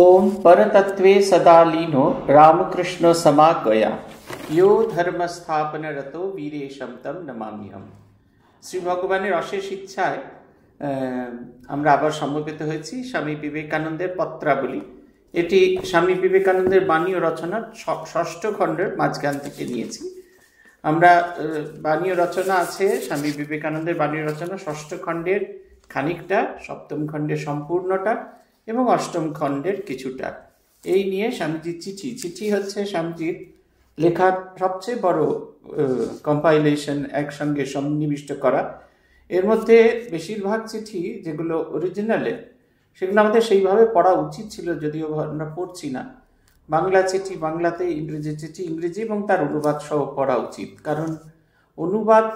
ओम परतत्वे सदा लीनो रामकृष्ण समागया यो ধর্ম স্থাপনরত বীরেশম তম নমামিহম শ্রী ভগবানের অশেষ ইচ্ছায় আমরা আবার সমবেত হয়েছি স্বামী বিবেকানন্দের পত্রাবলী এটি স্বামী বিবেকানন্দের বাণী ও রচনার ষষ্ঠ খণ্ডের মাঝখান থেকে নিয়েছি আমরা বাণী রচনা আছে স্বামী বিবেকানন্দের বাণী রচনা ষষ্ঠ খণ্ডের খানিকটা সপ্তম খণ্ডের সম্পূর্ণটা এবং অষ্টম খণ্ডের কিছুটা এই নিয়ে স্বামীজির চিঠি চিঠি হচ্ছে স্বামীজির লেখার সবচেয়ে বড় কম্পাইলেশন একসঙ্গে সন্নিবিষ্ট করা এর মধ্যে বেশিরভাগ চিঠি যেগুলো অরিজিনালে সেগুলো আমাদের সেইভাবে পড়া উচিত ছিল যদিও আমরা পড়ছি না বাংলা চিঠি বাংলাতে ইংরেজি চিঠি ইংরেজি এবং তার অনুবাদ সহ পড়া উচিত কারণ অনুবাদ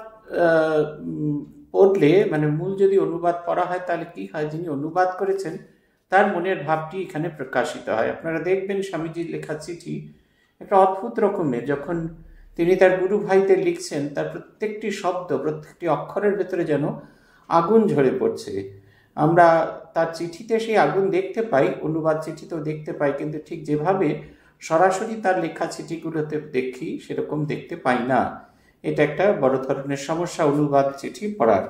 পড়লে মানে মূল যদি অনুবাদ পড়া হয় তাহলে কি হয় যিনি অনুবাদ করেছেন তার মনের ভাবটি এখানে প্রকাশিত হয় আপনারা দেখবেন স্বামীজির লেখা চিঠি একটা অদ্ভুত রকমের যখন তিনি তার গুরু ভাইদের লিখছেন তার প্রত্যেকটি শব্দ প্রত্যেকটি অক্ষরের ভেতরে যেন আগুন ঝরে পড়ছে আমরা তার চিঠিতে সেই আগুন দেখতে পাই অনুবাদ চিঠিতেও দেখতে পাই কিন্তু ঠিক যেভাবে সরাসরি তার লেখা চিঠিগুলোতে দেখি সেরকম দেখতে পাই না এটা একটা বড় ধরনের সমস্যা অনুবাদ চিঠি পড়ার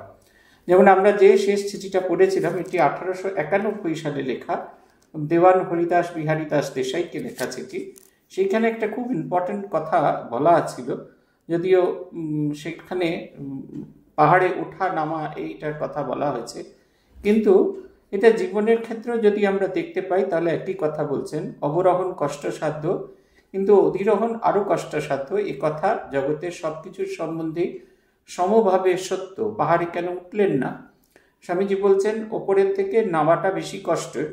যেমন আমরা যে শেষ চিঠিটা পড়েছিলাম এটি আঠারোশো একানব্বই সালে লেখা দেওয়ান হরিদাস বিহারী দাস দেশাইকে লেখা চিঠি সেইখানে একটা খুব ইম্পর্টেন্ট কথা বলা ছিল যদিও সেখানে পাহাড়ে ওঠা নামা এইটার কথা বলা হয়েছে কিন্তু এটা জীবনের ক্ষেত্রেও যদি আমরা দেখতে পাই তাহলে একটি কথা বলছেন অবরোহণ কষ্টসাধ্য কিন্তু অধিরোহণ আরও কষ্টসাধ্য এ কথা জগতের সব কিছুর সম্বন্ধেই সমভাবে সত্য পাহাড়ে কেন উঠলেন না স্বামীজি বলছেন ওপরের থেকে নামাটা বেশি কষ্টের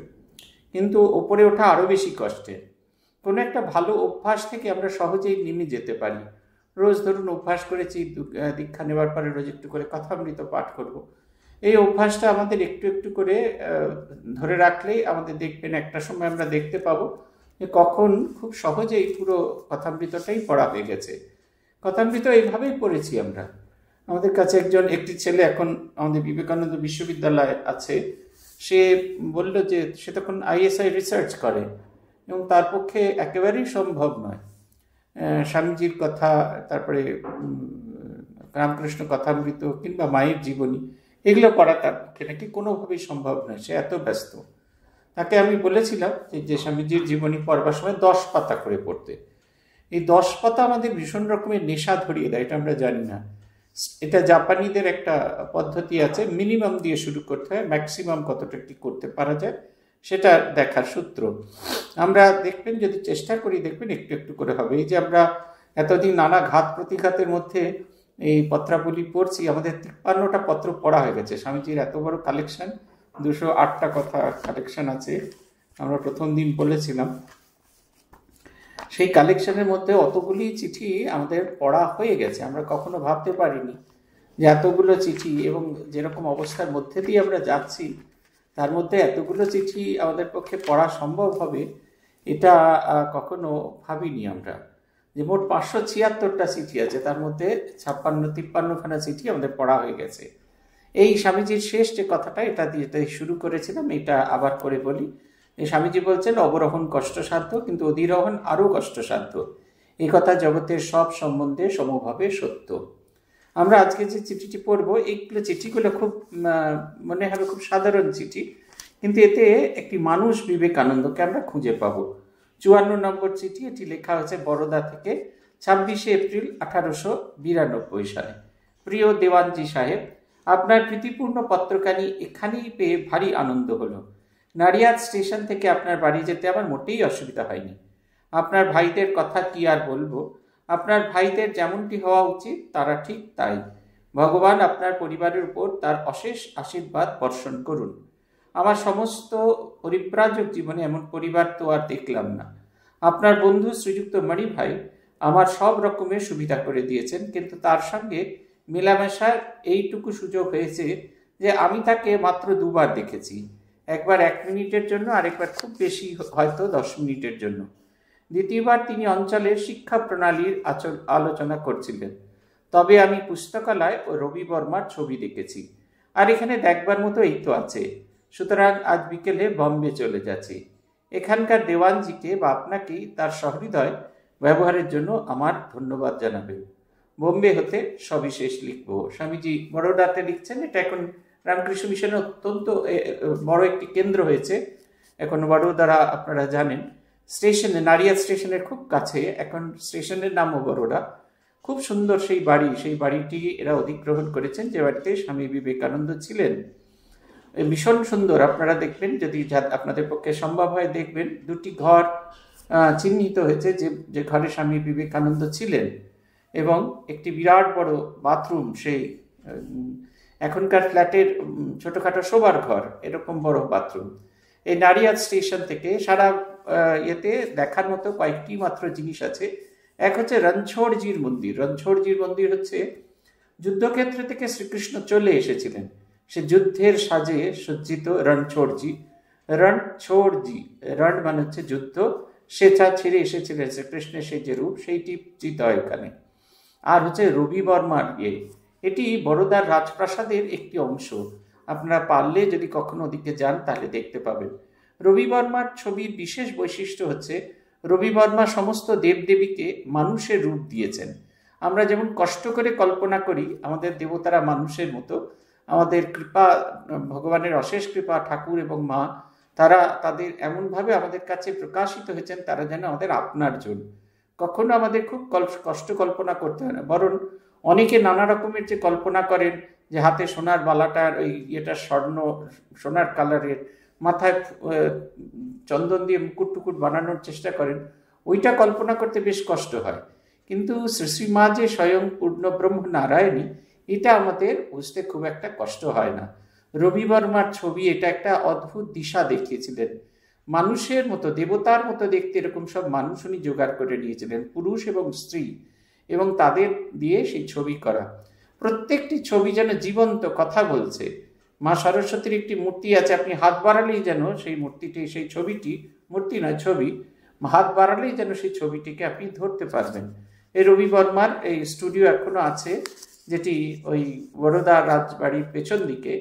কিন্তু ওপরে ওঠা আরও বেশি কষ্টের কোনো একটা ভালো অভ্যাস থেকে আমরা সহজেই নেমে যেতে পারি রোজ ধরুন অভ্যাস করেছি দীক্ষা নেওয়ার পরে রোজ একটু করে কথামৃত পাঠ করব। এই অভ্যাসটা আমাদের একটু একটু করে ধরে রাখলেই আমাদের দেখবেন একটা সময় আমরা দেখতে পাবো যে কখন খুব সহজেই পুরো কথামৃতটাই পড়া হয়ে গেছে কথামৃত এইভাবেই পড়েছি আমরা আমাদের কাছে একজন একটি ছেলে এখন আমাদের বিবেকানন্দ বিশ্ববিদ্যালয়ে আছে সে বলল যে সে তখন আইএসআই রিসার্চ করে এবং তার পক্ষে একেবারেই সম্ভব নয় স্বামীজির কথা তারপরে রামকৃষ্ণ কথামৃত কিংবা মায়ের জীবনী এগুলো করা তার পক্ষে নাকি কোনোভাবেই সম্ভব নয় সে এত ব্যস্ত তাকে আমি বলেছিলাম যে স্বামীজির জীবনী পড়বার সময় দশ পাতা করে পড়তে এই দশ পাতা আমাদের ভীষণ রকমের নেশা ধরিয়ে দেয় এটা আমরা জানি না এটা জাপানিদের একটা পদ্ধতি আছে মিনিমাম দিয়ে শুরু করতে হয় ম্যাক্সিমাম কতটা কি করতে পারা যায় সেটা দেখার সূত্র আমরা দেখবেন যদি চেষ্টা করি দেখবেন একটু একটু করে হবে এই যে আমরা এতদিন নানা ঘাত প্রতিঘাতের মধ্যে এই পত্রাবলী পড়ছি আমাদের তিপ্পান্নটা পত্র পড়া হয়ে গেছে স্বামীজির এত বড় কালেকশন দুশো আটটা কথা কালেকশন আছে আমরা প্রথম দিন বলেছিলাম সেই কালেকশনের মধ্যে অতগুলি চিঠি আমাদের পড়া হয়ে গেছে আমরা কখনো ভাবতে পারিনি যে এতগুলো চিঠি এবং যেরকম অবস্থার মধ্যে দিয়ে আমরা যাচ্ছি তার মধ্যে এতগুলো চিঠি আমাদের পক্ষে পড়া সম্ভব হবে এটা কখনো ভাবিনি আমরা যে মোট পাঁচশো ছিয়াত্তরটা চিঠি আছে তার মধ্যে ছাপ্পান্ন তিপ্পান্নখানা চিঠি আমাদের পড়া হয়ে গেছে এই স্বামীজির শেষ যে কথাটা এটা দিয়ে শুরু করেছিলাম এটা আবার করে বলি স্বামীজি বলছেন অবরোহণ কষ্টসাধ্য কিন্তু অধিরোহণ আরও কষ্টসাধ্য এ কথা জগতের সব সম্বন্ধে সমভাবে সত্য আমরা আজকে যে চিঠিটি পড়ব এইগুলো চিঠিগুলো খুব মনে হবে খুব সাধারণ চিঠি কিন্তু এতে একটি মানুষ বিবেকানন্দকে আমরা খুঁজে পাব চুয়ান্ন নম্বর চিঠি এটি লেখা হয়েছে বরোদা থেকে ছাব্বিশে এপ্রিল আঠারোশো বিরানব্বই সালে প্রিয় দেওয়ানজি সাহেব আপনার প্রীতিপূর্ণ পত্রকানি এখানেই পেয়ে ভারী আনন্দ হলো নারিয়াদ স্টেশন থেকে আপনার বাড়ি যেতে আমার মোটেই অসুবিধা হয়নি আপনার ভাইদের কথা কি আর বলবো আপনার ভাইদের যেমনটি হওয়া উচিত তারা ঠিক তাই ভগবান আপনার পরিবারের উপর তার অশেষ আশীর্বাদ বর্ষণ করুন আমার সমস্ত পরিব্রাজক জীবনে এমন পরিবার তো আর দেখলাম না আপনার বন্ধু শ্রীযুক্ত মণি ভাই আমার সব রকমের সুবিধা করে দিয়েছেন কিন্তু তার সঙ্গে মেলামেশার এইটুকু সুযোগ হয়েছে যে আমি তাকে মাত্র দুবার দেখেছি একবার এক মিনিটের জন্য আরেকবার খুব বেশি হয়তো দশ মিনিটের জন্য দ্বিতীয়বার তিনি অঞ্চলের শিক্ষা প্রণালীর আচর আলোচনা করছিলেন তবে আমি পুস্তকালয় ও রবি বর্মার ছবি দেখেছি আর এখানে দেখবার মতো এই তো আছে সুতরাং আজ বিকেলে বম্বে চলে যাচ্ছি এখানকার দেওয়ানজিকে বা আপনাকেই তার সহৃদয় ব্যবহারের জন্য আমার ধন্যবাদ জানাবেন বোম্বে হতে সবিশেষ লিখব স্বামীজি বড়োডাতে লিখছেন এটা এখন রামকৃষ্ণ মিশনের অত্যন্ত বড় একটি কেন্দ্র হয়েছে এখন বড়োদারা দ্বারা আপনারা জানেন স্টেশনে নারিয়া স্টেশনের খুব কাছে এখন স্টেশনের নামও বড়োরা খুব সুন্দর সেই বাড়ি সেই বাড়িটি এরা অধিগ্রহণ করেছেন যে বাড়িতে স্বামী বিবেকানন্দ ছিলেন ভীষণ সুন্দর আপনারা দেখবেন যদি আপনাদের পক্ষে সম্ভব হয় দেখবেন দুটি ঘর চিহ্নিত হয়েছে যে যে ঘরে স্বামী বিবেকানন্দ ছিলেন এবং একটি বিরাট বড় বাথরুম সেই এখনকার ফ্ল্যাটের ছোটোখাটো শোবার ঘর এরকম বড় বাথরুম এই নারিয়াদ স্টেশন থেকে সারা ইয়েতে দেখার মতো কয়েকটি মাত্র জিনিস আছে এক হচ্ছে রণছোড়জির মন্দির রণছোড়জির মন্দির হচ্ছে যুদ্ধক্ষেত্র থেকে শ্রীকৃষ্ণ চলে এসেছিলেন সে যুদ্ধের সাজে সজ্জিত রণছোড়জি রণছোড়জি রণ মানে হচ্ছে যুদ্ধ স্বেচ্ছা ছেড়ে এসেছিলেন শ্রীকৃষ্ণের সেই যে রূপ সেইটি চিত এখানে আর হচ্ছে রবি বর্মার ইয়ে এটি বড়দার রাজপ্রাসাদের একটি অংশ আপনারা পারলে যদি কখনো ওদিকে যান তাহলে দেখতে পাবেন রবি বর্মার ছবির বিশেষ বৈশিষ্ট্য হচ্ছে রবি বর্মা সমস্ত দেবদেবীকে মানুষের রূপ দিয়েছেন আমরা যেমন কষ্ট করে কল্পনা করি আমাদের দেবতারা মানুষের মতো আমাদের কৃপা ভগবানের অশেষ কৃপা ঠাকুর এবং মা তারা তাদের এমনভাবে আমাদের কাছে প্রকাশিত হয়েছেন তারা যেন আমাদের আপনার জন্য কখনো আমাদের খুব কষ্ট কল্পনা করতে হয় না বরং অনেকে নানা রকমের যে কল্পনা করেন যে হাতে সোনার বালাটার ওই ইয়েটা স্বর্ণ সোনার কালারের মাথায় চন্দন দিয়ে মুকুট টুকুট বানানোর চেষ্টা করেন ওইটা কল্পনা করতে বেশ কষ্ট হয় কিন্তু মা যে স্বয়ং পূর্ণব্রহ্ম নারায়ণী এটা আমাদের বুঝতে খুব একটা কষ্ট হয় না রবি বর্মার ছবি এটা একটা অদ্ভুত দিশা দেখিয়েছিলেন মানুষের মতো দেবতার মতো দেখতে এরকম সব মানুষ উনি জোগাড় করে নিয়েছিলেন পুরুষ এবং স্ত্রী এবং তাদের দিয়ে সেই ছবি করা প্রত্যেকটি ছবি যেন জীবন্ত কথা বলছে মা সরস্বতীর একটি মূর্তি আছে আপনি হাত বাড়ালেই যেন সেই মূর্তিটি সেই ছবিটি মূর্তি নয় ছবি হাত বাড়ালেই যেন সেই ছবিটিকে আপনি ধরতে পারবেন এই রবি বর্মার এই স্টুডিও এখনও আছে যেটি ওই বড়দা রাজবাড়ির পেছন দিকে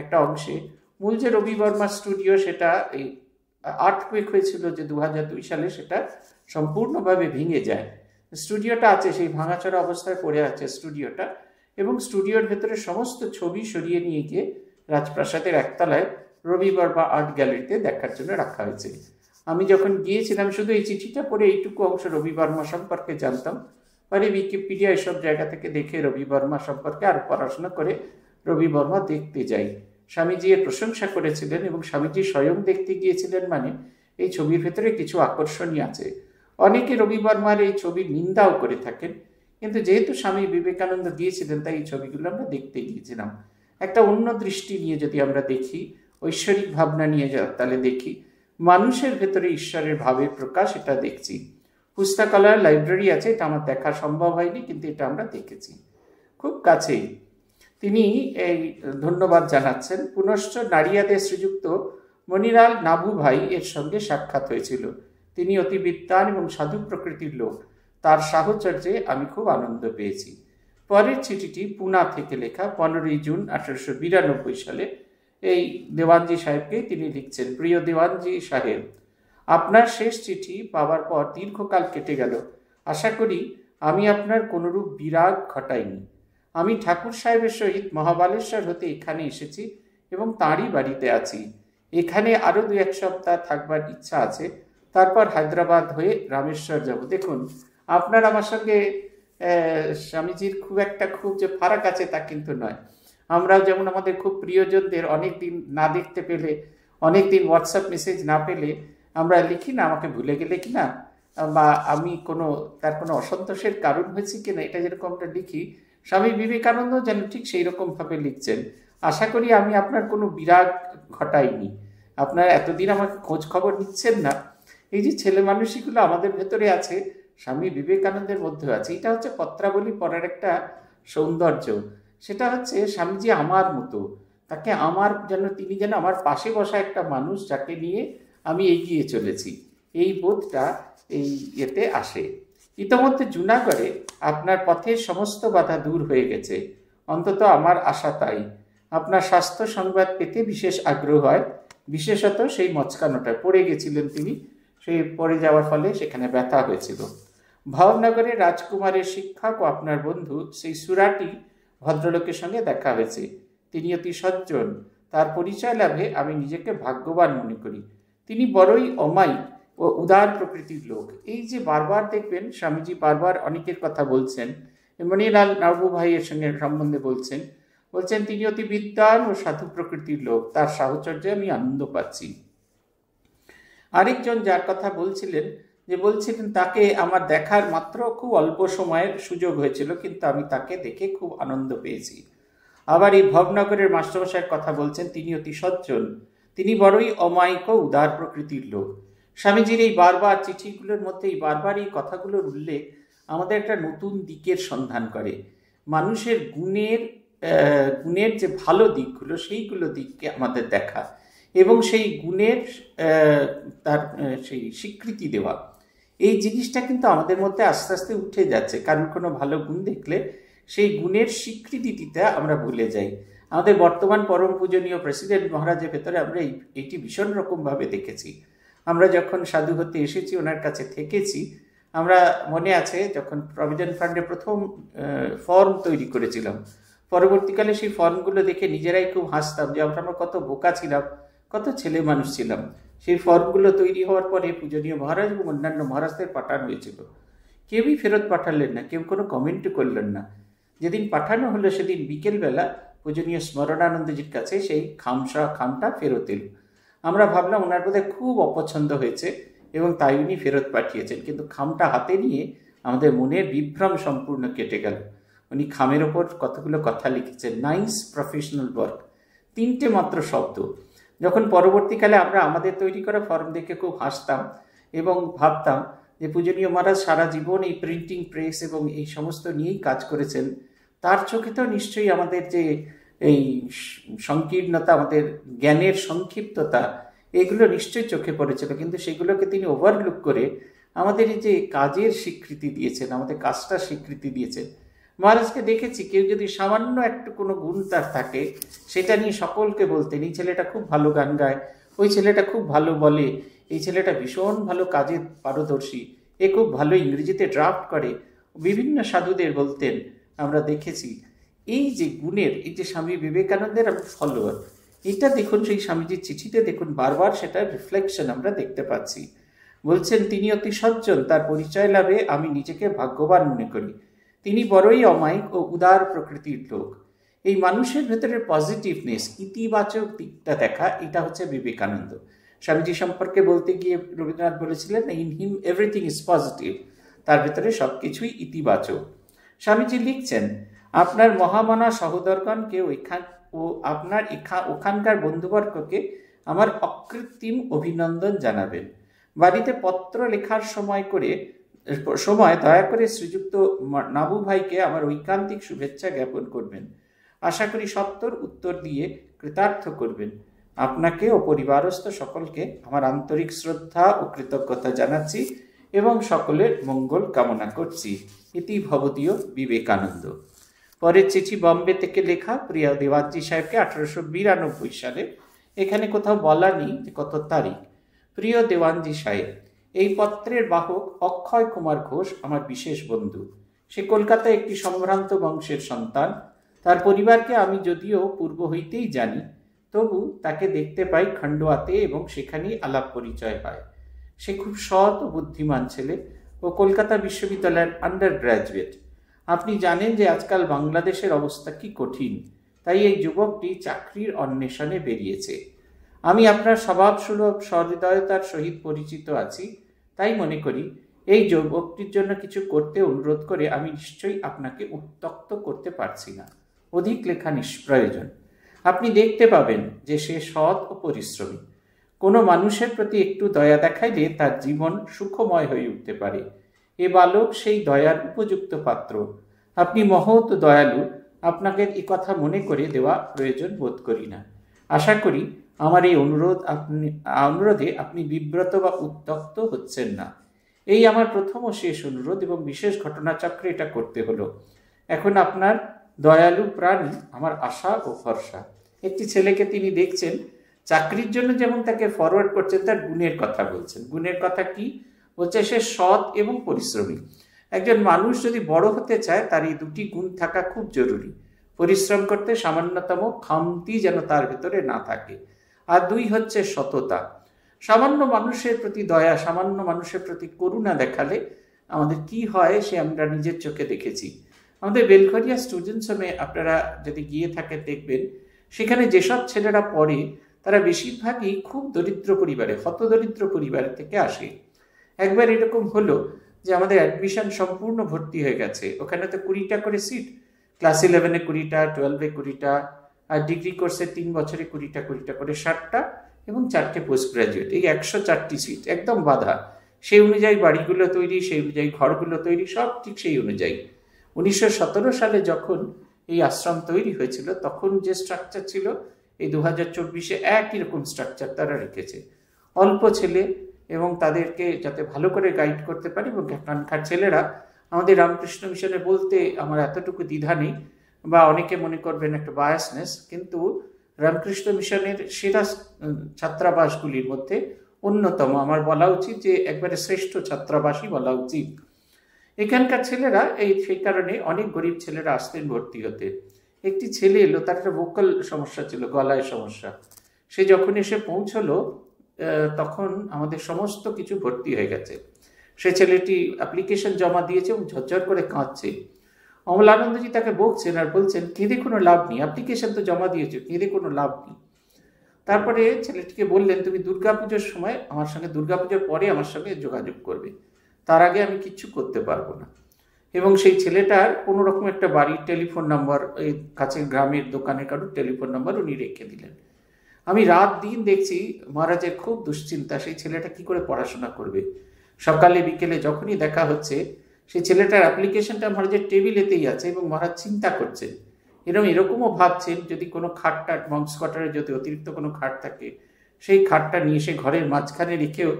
একটা অংশে মূল যে রবি বর্মার স্টুডিও সেটা এই আর্থকুয়েক হয়েছিল যে দু সালে সেটা সম্পূর্ণভাবে ভেঙে যায় স্টুডিওটা আছে সেই ভাঙাচড়া অবস্থায় পড়ে আছে স্টুডিওটা এবং স্টুডিওর ভেতরে সমস্ত ছবি সরিয়ে নিয়ে গিয়ে রাজপ্রাসাদের একতলায় রবিবার বা আর্ট গ্যালারিতে দেখার জন্য রাখা হয়েছে আমি যখন গিয়েছিলাম শুধু এই চিঠিটা পড়ে এইটুকু অংশ রবি বর্মা সম্পর্কে জানতাম পরে উইকিপিডিয়া এসব জায়গা থেকে দেখে রবি বর্মা সম্পর্কে আর পড়াশোনা করে রবি বর্মা দেখতে যাই স্বামীজি এর প্রশংসা করেছিলেন এবং স্বামীজি স্বয়ং দেখতে গিয়েছিলেন মানে এই ছবির ভেতরে কিছু আকর্ষণীয় আছে অনেকে রবি বর্মার এই ছবি নিন্দাও করে থাকেন কিন্তু যেহেতু স্বামী বিবেকানন্দ গিয়েছিলেন তাই এই ছবিগুলো আমরা দেখতে গিয়েছিলাম একটা অন্য দৃষ্টি নিয়ে যদি আমরা দেখি ঐশ্বরিক ভাবনা নিয়ে তাহলে দেখি মানুষের ভেতরে ঈশ্বরের ভাবের প্রকাশ এটা দেখছি পুস্তকালয়ের লাইব্রেরি আছে এটা আমার দেখা সম্ভব হয়নি কিন্তু এটা আমরা দেখেছি খুব কাছেই তিনি এই ধন্যবাদ জানাচ্ছেন পুনশ্চ নারিয়াদের শ্রীযুক্ত মনিরাল নাবু ভাই এর সঙ্গে সাক্ষাৎ হয়েছিল তিনি অতি বিদ্বান এবং সাধু প্রকৃতির লোক তার সাহচর্যে আমি খুব আনন্দ পেয়েছি পরের চিঠিটি পুনা থেকে লেখা পনেরোই জুন আঠারোশো বিরানব্বই সালে এই দেওয়ানজি সাহেবকে তিনি লিখছেন প্রিয় দেওয়ানজি সাহেব আপনার শেষ চিঠি পাওয়ার পর দীর্ঘকাল কেটে গেল আশা করি আমি আপনার কোনরূপ বিরাগ ঘটাইনি আমি ঠাকুর সাহেবের সহিত মহাবালেশ্বর হতে এখানে এসেছি এবং তাঁরই বাড়িতে আছি এখানে আরও দু এক সপ্তাহ থাকবার ইচ্ছা আছে তারপর হায়দ্রাবাদ হয়ে রামেশ্বর যাব দেখুন আপনার আমার সঙ্গে স্বামীজির খুব একটা খুব যে ফারাক আছে তা কিন্তু নয় আমরাও যেমন আমাদের খুব প্রিয়জনদের অনেক দিন না দেখতে পেলে অনেক দিন হোয়াটসঅ্যাপ মেসেজ না পেলে আমরা লিখি না আমাকে ভুলে গেলে কি না বা আমি কোনো তার কোনো অসন্তোষের কারণ হয়েছে কি না এটা যেরকম আমরা লিখি স্বামী বিবেকানন্দ যেন ঠিক সেই রকমভাবে লিখছেন আশা করি আমি আপনার কোনো বিরাগ ঘটাইনি আপনার এতদিন আমাকে খোঁজ খবর নিচ্ছেন না এই যে ছেলে মানুষগুলো আমাদের ভেতরে আছে স্বামী বিবেকানন্দের মধ্যেও আছে এটা হচ্ছে পত্রাবলী পড়ার একটা সৌন্দর্য সেটা হচ্ছে স্বামীজি আমার মতো তাকে আমার যেন তিনি যেন আমার পাশে বসা একটা মানুষ যাকে নিয়ে আমি এগিয়ে চলেছি এই বোধটা এই ইয়েতে আসে ইতোমধ্যে জুনাগড়ে আপনার পথের সমস্ত বাধা দূর হয়ে গেছে অন্তত আমার আশা তাই আপনার স্বাস্থ্য সংবাদ পেতে বিশেষ আগ্রহ হয় বিশেষত সেই মচকানোটায় পড়ে গেছিলেন তিনি সে পড়ে যাওয়ার ফলে সেখানে ব্যথা হয়েছিল ভাবনগরে রাজকুমারের শিক্ষক ও আপনার বন্ধু সেই সুরাটি ভদ্রলোকের সঙ্গে দেখা হয়েছে তিনি অতি সজ্জন তার পরিচয় লাভে আমি নিজেকে ভাগ্যবান মনে করি তিনি বড়ই অমায়িক ও উদার প্রকৃতির লোক এই যে বারবার দেখবেন স্বামীজি বারবার অনেকের কথা বলছেন মণিলাল নাবু ভাইয়ের সঙ্গে সম্বন্ধে বলছেন বলছেন তিনি অতি বিদ্যান ও সাধু প্রকৃতির লোক তার সাহচর্যে আমি আনন্দ পাচ্ছি আরেকজন যার কথা বলছিলেন যে বলছিলেন তাকে আমার দেখার মাত্র খুব অল্প সময়ের সুযোগ হয়েছিল কিন্তু আমি তাকে দেখে খুব আনন্দ পেয়েছি আবার এই ভবনগরের মাস্টারমশাইয়ের কথা বলছেন তিনি অতি সজ্জন তিনি বড়ই অমায়িক উদার প্রকৃতির লোক স্বামীজির এই বারবার চিঠিগুলোর মধ্যে এই বারবার এই কথাগুলোর উল্লেখ আমাদের একটা নতুন দিকের সন্ধান করে মানুষের গুণের গুণের যে ভালো দিকগুলো সেইগুলো দিককে আমাদের দেখা এবং সেই গুণের তার সেই স্বীকৃতি দেওয়া এই জিনিসটা কিন্তু আমাদের মধ্যে আস্তে আস্তে উঠে যাচ্ছে কারণ কোনো ভালো গুণ দেখলে সেই গুণের স্বীকৃতি দিতে আমরা ভুলে যাই আমাদের বর্তমান পরম পূজনীয় প্রেসিডেন্ট মহারাজের ভেতরে আমরা এই এটি ভীষণ রকমভাবে দেখেছি আমরা যখন সাধু হতে এসেছি ওনার কাছে থেকেছি আমরা মনে আছে যখন প্রভিডেন্ট ফান্ডে প্রথম ফর্ম তৈরি করেছিলাম পরবর্তীকালে সেই ফর্মগুলো দেখে নিজেরাই খুব হাসতাম যে আমরা কত বোকা ছিলাম কত ছেলে মানুষ ছিলাম সেই ফর্মগুলো তৈরি হওয়ার পরে পূজনীয় মহারাজ এবং অন্যান্য মহারাজদের পাঠানো হয়েছিল কেউই ফেরত পাঠালেন না কেউ কোনো কমেন্টও করলেন না যেদিন পাঠানো হলো সেদিন বিকেলবেলা পূজনীয় স্মরণানন্দজির কাছে সেই খামসা খামটা ফেরত এলো আমরা ভাবলাম ওনার বোধহয় খুব অপছন্দ হয়েছে এবং তাই উনি ফেরত পাঠিয়েছেন কিন্তু খামটা হাতে নিয়ে আমাদের মনে বিভ্রম সম্পূর্ণ কেটে গেল উনি খামের ওপর কতগুলো কথা লিখেছেন নাইস প্রফেশনাল ওয়ার্ক তিনটে মাত্র শব্দ যখন পরবর্তীকালে আমরা আমাদের তৈরি করা ফর্ম দেখে খুব হাসতাম এবং ভাবতাম যে পূজনীয় মহারাজ সারা জীবন এই প্রিন্টিং প্রেস এবং এই সমস্ত নিয়েই কাজ করেছেন তার চোখে তো নিশ্চয়ই আমাদের যে এই সংকীর্ণতা আমাদের জ্ঞানের সংক্ষিপ্ততা এগুলো নিশ্চয়ই চোখে পড়েছিল কিন্তু সেগুলোকে তিনি ওভারলুক করে আমাদের এই যে কাজের স্বীকৃতি দিয়েছেন আমাদের কাজটা স্বীকৃতি দিয়েছেন মহারাজকে দেখেছি কেউ যদি সামান্য একটু কোনো গুণ তার থাকে সেটা নিয়ে সকলকে বলতেন এই ছেলেটা খুব ভালো গান গায় ওই ছেলেটা খুব ভালো বলে এই ছেলেটা ভীষণ ভালো কাজে পারদর্শী এ খুব ভালো ইংরেজিতে ড্রাফট করে বিভিন্ন সাধুদের বলতেন আমরা দেখেছি এই যে গুণের এই যে স্বামী বিবেকানন্দের ফলোয়ার এটা দেখুন সেই স্বামীজির চিঠিতে দেখুন বারবার সেটা রিফ্লেকশন আমরা দেখতে পাচ্ছি বলছেন তিনি অতি সজ্জন তার পরিচয় লাভে আমি নিজেকে ভাগ্যবান মনে করি তিনি বড়ই অমায়িক ও উদার প্রকৃতির লোক এই মানুষের ভেতরে পজিটিভনেস ইতিবাচক দিকটা দেখা এটা হচ্ছে বিবেকানন্দ স্বামীজি সম্পর্কে বলতে গিয়ে রবীন্দ্রনাথ বলেছিলেন in him everything is positive তার ভেতরে সব কিছুই ইতিবাচক স্বামীজি লিখছেন আপনার মহামানা সহোদরগণকে ওইখান ও আপনার এখা ওখানকার বন্ধুবর্গকে আমার অকৃত্রিম অভিনন্দন জানাবেন বাড়িতে পত্র লেখার সময় করে সময় দয়া করে শ্রীযুক্ত নাবু ভাইকে আমার ঐকান্তিক শুভেচ্ছা জ্ঞাপন করবেন আশা করি সত্তর উত্তর দিয়ে কৃতার্থ করবেন আপনাকে ও পরিবারস্থ সকলকে আমার আন্তরিক শ্রদ্ধা ও কৃতজ্ঞতা জানাচ্ছি এবং সকলের মঙ্গল কামনা করছি এটি ভবদীয় বিবেকানন্দ পরের চিঠি বম্বে থেকে লেখা প্রিয়া দেওয়াজি সাহেবকে আঠারোশো বিরানব্বই সালে এখানে কোথাও বলা নেই যে কত তারিখ প্রিয় দেওয়ানজি সাহেব এই পত্রের বাহক অক্ষয় কুমার ঘোষ আমার বিশেষ বন্ধু সে কলকাতায় একটি সম্ভ্রান্ত বংশের সন্তান তার পরিবারকে আমি যদিও পূর্ব হইতেই জানি তবু তাকে দেখতে পাই খান্ডোয়াতে এবং সেখানেই আলাপ পরিচয় হয় সে খুব সৎ ও বুদ্ধিমান ছেলে ও কলকাতা বিশ্ববিদ্যালয়ের আন্ডার গ্র্যাজুয়েট আপনি জানেন যে আজকাল বাংলাদেশের অবস্থা কি কঠিন তাই এই যুবকটি চাকরির অন্বেষণে বেরিয়েছে আমি আপনার স্বভাবসুলভ সহৃদয়তার সহিত পরিচিত আছি তাই মনে করি এই যুবকটির জন্য কিছু করতে অনুরোধ করে আমি নিশ্চয়ই আপনাকে উত্তক্ত করতে পারছি না অধিক লেখা নিষ্প্রয়োজন আপনি দেখতে পাবেন যে সে সৎ ও পরিশ্রমী কোনো মানুষের প্রতি একটু দয়া দেখাইলে তার জীবন সুখময় হয়ে উঠতে পারে এ বালক সেই দয়ার উপযুক্ত পাত্র আপনি মহৎ দয়ালু আপনাকে কথা মনে করে দেওয়া প্রয়োজন বোধ করি না আশা করি আমার এই অনুরোধ আপনি অনুরোধে আপনি বিব্রত বা উত্তক্ত হচ্ছেন না এই আমার প্রথম ও শেষ অনুরোধ এবং বিশেষ ঘটনাচক্রে এটা করতে হলো এখন আপনার দয়ালু প্রাণী আমার আশা ও ভরসা একটি ছেলেকে তিনি দেখছেন চাকরির জন্য যেমন তাকে ফরওয়ার্ড করছেন তার গুণের কথা বলছেন গুণের কথা কি বলছে সে সৎ এবং পরিশ্রমী একজন মানুষ যদি বড় হতে চায় তার এই দুটি গুণ থাকা খুব জরুরি পরিশ্রম করতে সামান্যতম খামতি যেন তার ভেতরে না থাকে আর দুই হচ্ছে সততা সামান্য মানুষের প্রতি দয়া সামান্য মানুষের প্রতি করুণা দেখালে আমাদের কি হয় সে আমরা নিজের চোখে দেখেছি আমাদের বেলঘরিয়া স্টুডেন্টস হোমে আপনারা যদি গিয়ে থাকেন দেখবেন সেখানে যেসব ছেলেরা পড়ে তারা বেশিরভাগই খুব দরিদ্র পরিবারে হতদরিদ্র পরিবার থেকে আসে একবার এরকম হলো যে আমাদের অ্যাডমিশন সম্পূর্ণ ভর্তি হয়ে গেছে ওখানে তো কুড়িটা করে সিট ক্লাস ইলেভেনে কুড়িটা টুয়েলভে কুড়িটা আর ডিগ্রি কোর্সে তিন বছরে কুড়িটা কুড়িটা করে ষাটটা এবং চারটে পোস্ট গ্রাজুয়েট এই একশো চারটি সিট একদম বাধা সেই অনুযায়ী বাড়িগুলো তৈরি সেই অনুযায়ী ঘরগুলো তৈরি সব ঠিক সেই অনুযায়ী উনিশশো সালে যখন এই আশ্রম তৈরি হয়েছিল তখন যে স্ট্রাকচার ছিল এই দু হাজার চব্বিশে একই রকম স্ট্রাকচার তারা রেখেছে অল্প ছেলে এবং তাদেরকে যাতে ভালো করে গাইড করতে পারে এবং এখানকার ছেলেরা আমাদের রামকৃষ্ণ মিশনে বলতে আমার এতটুকু দ্বিধা নেই বা অনেকে মনে করবেন একটা বায়াসনেস কিন্তু রামকৃষ্ণ মিশনের সেরা ছাত্রাবাসগুলির মধ্যে অন্যতম আমার বলা উচিত যে একবারে শ্রেষ্ঠ ছাত্রাবাসই বলা উচিত এখানকার ছেলেরা এই সেই কারণে অনেক গরিব ছেলেরা আসতেন ভর্তি হতে একটি ছেলে এলো তার একটা ভোকাল সমস্যা ছিল গলায় সমস্যা সে যখন এসে পৌঁছলো তখন আমাদের সমস্ত কিছু ভর্তি হয়ে গেছে সে ছেলেটি অ্যাপ্লিকেশন জমা দিয়েছে এবং ঝরঝর করে কাঁদছে অমলানন্দজি তাকে বকছেন আর বলছেন কেঁদে কোনো লাভ নেই অ্যাপ্লিকেশন তো জমা দিয়েছো কেঁদে কোনো লাভ নেই তারপরে ছেলেটিকে বললেন তুমি দুর্গাপুজোর সময় আমার সঙ্গে দুর্গাপুজোর পরে আমার সঙ্গে যোগাযোগ করবে তার আগে আমি কিচ্ছু করতে পারবো না এবং সেই ছেলেটার কোনো রকম একটা বাড়ির টেলিফোন নাম্বার এই কাছে গ্রামের দোকানে কারোর টেলিফোন নাম্বার উনি রেখে দিলেন আমি রাত দিন দেখছি মহারাজের খুব দুশ্চিন্তা সেই ছেলেটা কি করে পড়াশোনা করবে সকালে বিকেলে যখনই দেখা হচ্ছে সেই ছেলেটার অ্যাপ্লিকেশনটা মহারাজের টেবিলেতেই আছে এবং মহারাজ চিন্তা করছেন এরকম এরকমও ভাবছেন যদি কোনো খাটটা মংস বংশ কটারে যদি অতিরিক্ত কোনো খাট থাকে সেই খাটটা নিয়ে সে ঘরের মাঝখানে রেখেও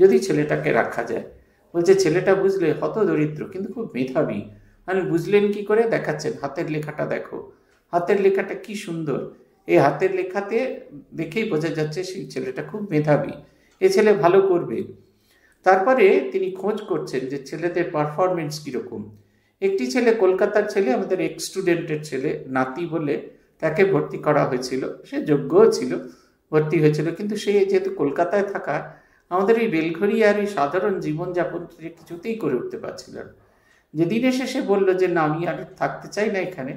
যদি ছেলেটাকে রাখা যায় বলছে ছেলেটা বুঝলে হত দরিদ্র কিন্তু খুব মেধাবী মানে বুঝলেন কি করে দেখাচ্ছেন হাতের লেখাটা দেখো হাতের লেখাটা কি সুন্দর এই হাতের লেখাতে দেখেই বোঝা যাচ্ছে সেই ছেলেটা খুব মেধাবী এ ছেলে ভালো করবে তারপরে তিনি খোঁজ করছেন যে ছেলেদের পারফরমেন্স কীরকম একটি ছেলে কলকাতার ছেলে আমাদের এক স্টুডেন্টের ছেলে নাতি বলে তাকে ভর্তি করা হয়েছিল সে যোগ্যও ছিল ভর্তি হয়েছিল কিন্তু সে যেহেতু কলকাতায় থাকা আমাদের এই বেলঘড়ি আর এই সাধারণ জীবনযাপন সে কিছুতেই করে উঠতে পারছিল না যেদিন এসে সে বলল যে না আমি আর থাকতে চাই না এখানে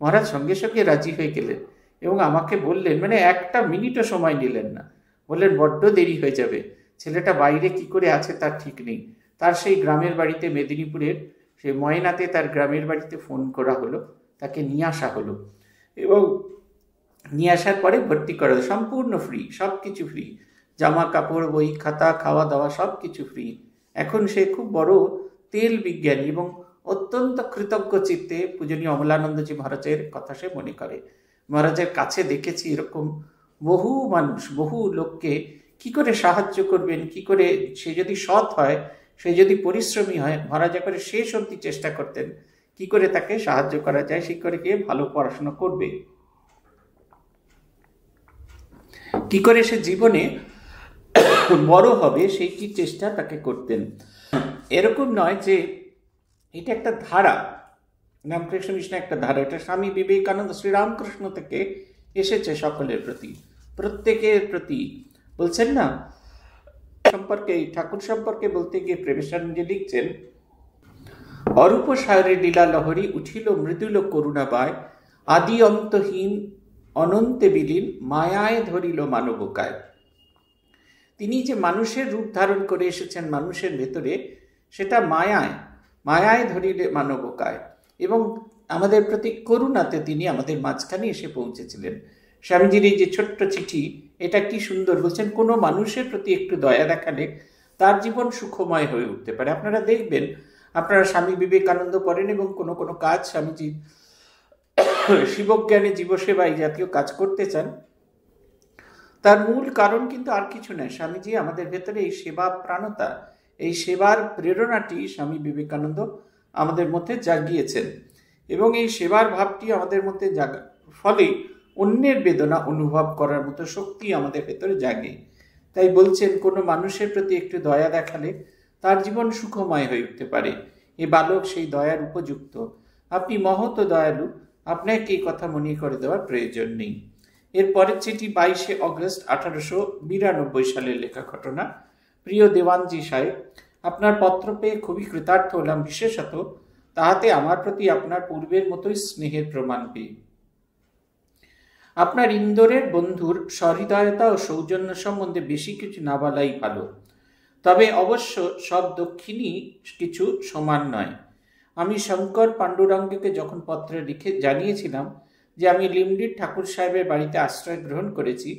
মহারাজ সঙ্গে সঙ্গে রাজি হয়ে গেলেন এবং আমাকে বললেন মানে একটা মিনিটও সময় নিলেন না বললেন বড্ড দেরি হয়ে যাবে ছেলেটা বাইরে কি করে আছে তার ঠিক নেই তার সেই গ্রামের বাড়িতে মেদিনীপুরের সেই ময়নাতে তার গ্রামের বাড়িতে ফোন করা হলো তাকে নিয়ে আসা হলো এবং নিয়ে আসার পরে ভর্তি করা হলো সম্পূর্ণ ফ্রি সব কিছু ফ্রি জামা কাপড় বই খাতা খাওয়া দাওয়া সব কিছু ফ্রি এখন সে খুব বড় তেল বিজ্ঞানী এবং অত্যন্ত কৃতজ্ঞ চিত্তে পূজনীয় অমলানন্দজি মহারাজের কথা সে মনে করে মহারাজের কাছে দেখেছি এরকম বহু মানুষ বহু লোককে কি করে সাহায্য করবেন কি করে সে যদি সৎ হয় সে যদি পরিশ্রমী হয় মহারাজা করে শেষ অবধি চেষ্টা করতেন কি করে তাকে সাহায্য করা যায় সে করে কে ভালো পড়াশোনা করবে কি করে সে জীবনে বড় হবে সেই কি চেষ্টা তাকে করতেন এরকম নয় যে এটা একটা ধারা রামকৃষ্ণ মিশন একটা ধারা এটা স্বামী বিবেকানন্দ শ্রীরামকৃষ্ণ থেকে এসেছে সকলের প্রতি প্রত্যেকের প্রতি বলছেন না সম্পর্কে ঠাকুর সম্পর্কে বলতে গিয়ে প্রেমেশানন্দে লিখছেন অরূপ সায়রে লীলা লহরী উঠিল মৃদুল করুণাবায় আদি অন্তহীন অনন্তে বিলীন মায়ায় ধরিল মানবকায় তিনি যে মানুষের রূপ ধারণ করে এসেছেন মানুষের ভেতরে সেটা মায়ায় মায়ায় ধরিলে মানবকায় এবং আমাদের প্রতি করুণাতে তিনি আমাদের মাঝখানে এসে পৌঁছেছিলেন স্বামীজির এই যে ছোট্ট চিঠি এটা কি সুন্দর বলছেন কোনো মানুষের প্রতি একটু দয়া দেখালে তার জীবন সুখময় হয়ে উঠতে পারে আপনারা দেখবেন আপনারা স্বামী বিবেকানন্দ করেন এবং কোনো কোনো কাজ স্বামীজি শিবজ্ঞানে জীবসেবা এই জাতীয় কাজ করতে চান তার মূল কারণ কিন্তু আর কিছু নয় স্বামীজি আমাদের ভেতরে এই সেবা প্রাণতা এই সেবার প্রেরণাটি স্বামী বিবেকানন্দ আমাদের মধ্যে জাগিয়েছেন এবং এই সেবার ভাবটি আমাদের মধ্যে জাগার ফলে অন্যের বেদনা অনুভব করার মতো শক্তি আমাদের ভেতরে জাগে তাই বলছেন কোনো মানুষের প্রতি একটু দয়া দেখালে তার জীবন সুখময় হয়ে উঠতে পারে এ বালক সেই দয়ার উপযুক্ত আপনি মহত দয়ালু আপনাকে এই কথা মনে করে দেওয়ার প্রয়োজন নেই এর পরের চিঠি বাইশে অগস্ট আঠারোশো বিরানব্বই সালের লেখা ঘটনা প্রিয় দেওয়ানজি সাহেব আপনার পত্র পেয়ে খুবই কৃতার্থ হলাম বিশেষত তাহাতে আমার প্রতি আপনার পূর্বের মতোই স্নেহের প্রমাণ পেয়ে আপনার ইন্দোরের বন্ধুর সহৃদয়তা ও সৌজন্য সম্বন্ধে বেশি কিছু না বলাই ভালো তবে অবশ্য সব দক্ষিণই কিছু সমান নয় আমি শঙ্কর পাণ্ডুরঙ্গকে যখন পত্রে লিখে জানিয়েছিলাম যে আমি লিমডির ঠাকুর সাহেবের বাড়িতে আশ্রয় গ্রহণ করেছি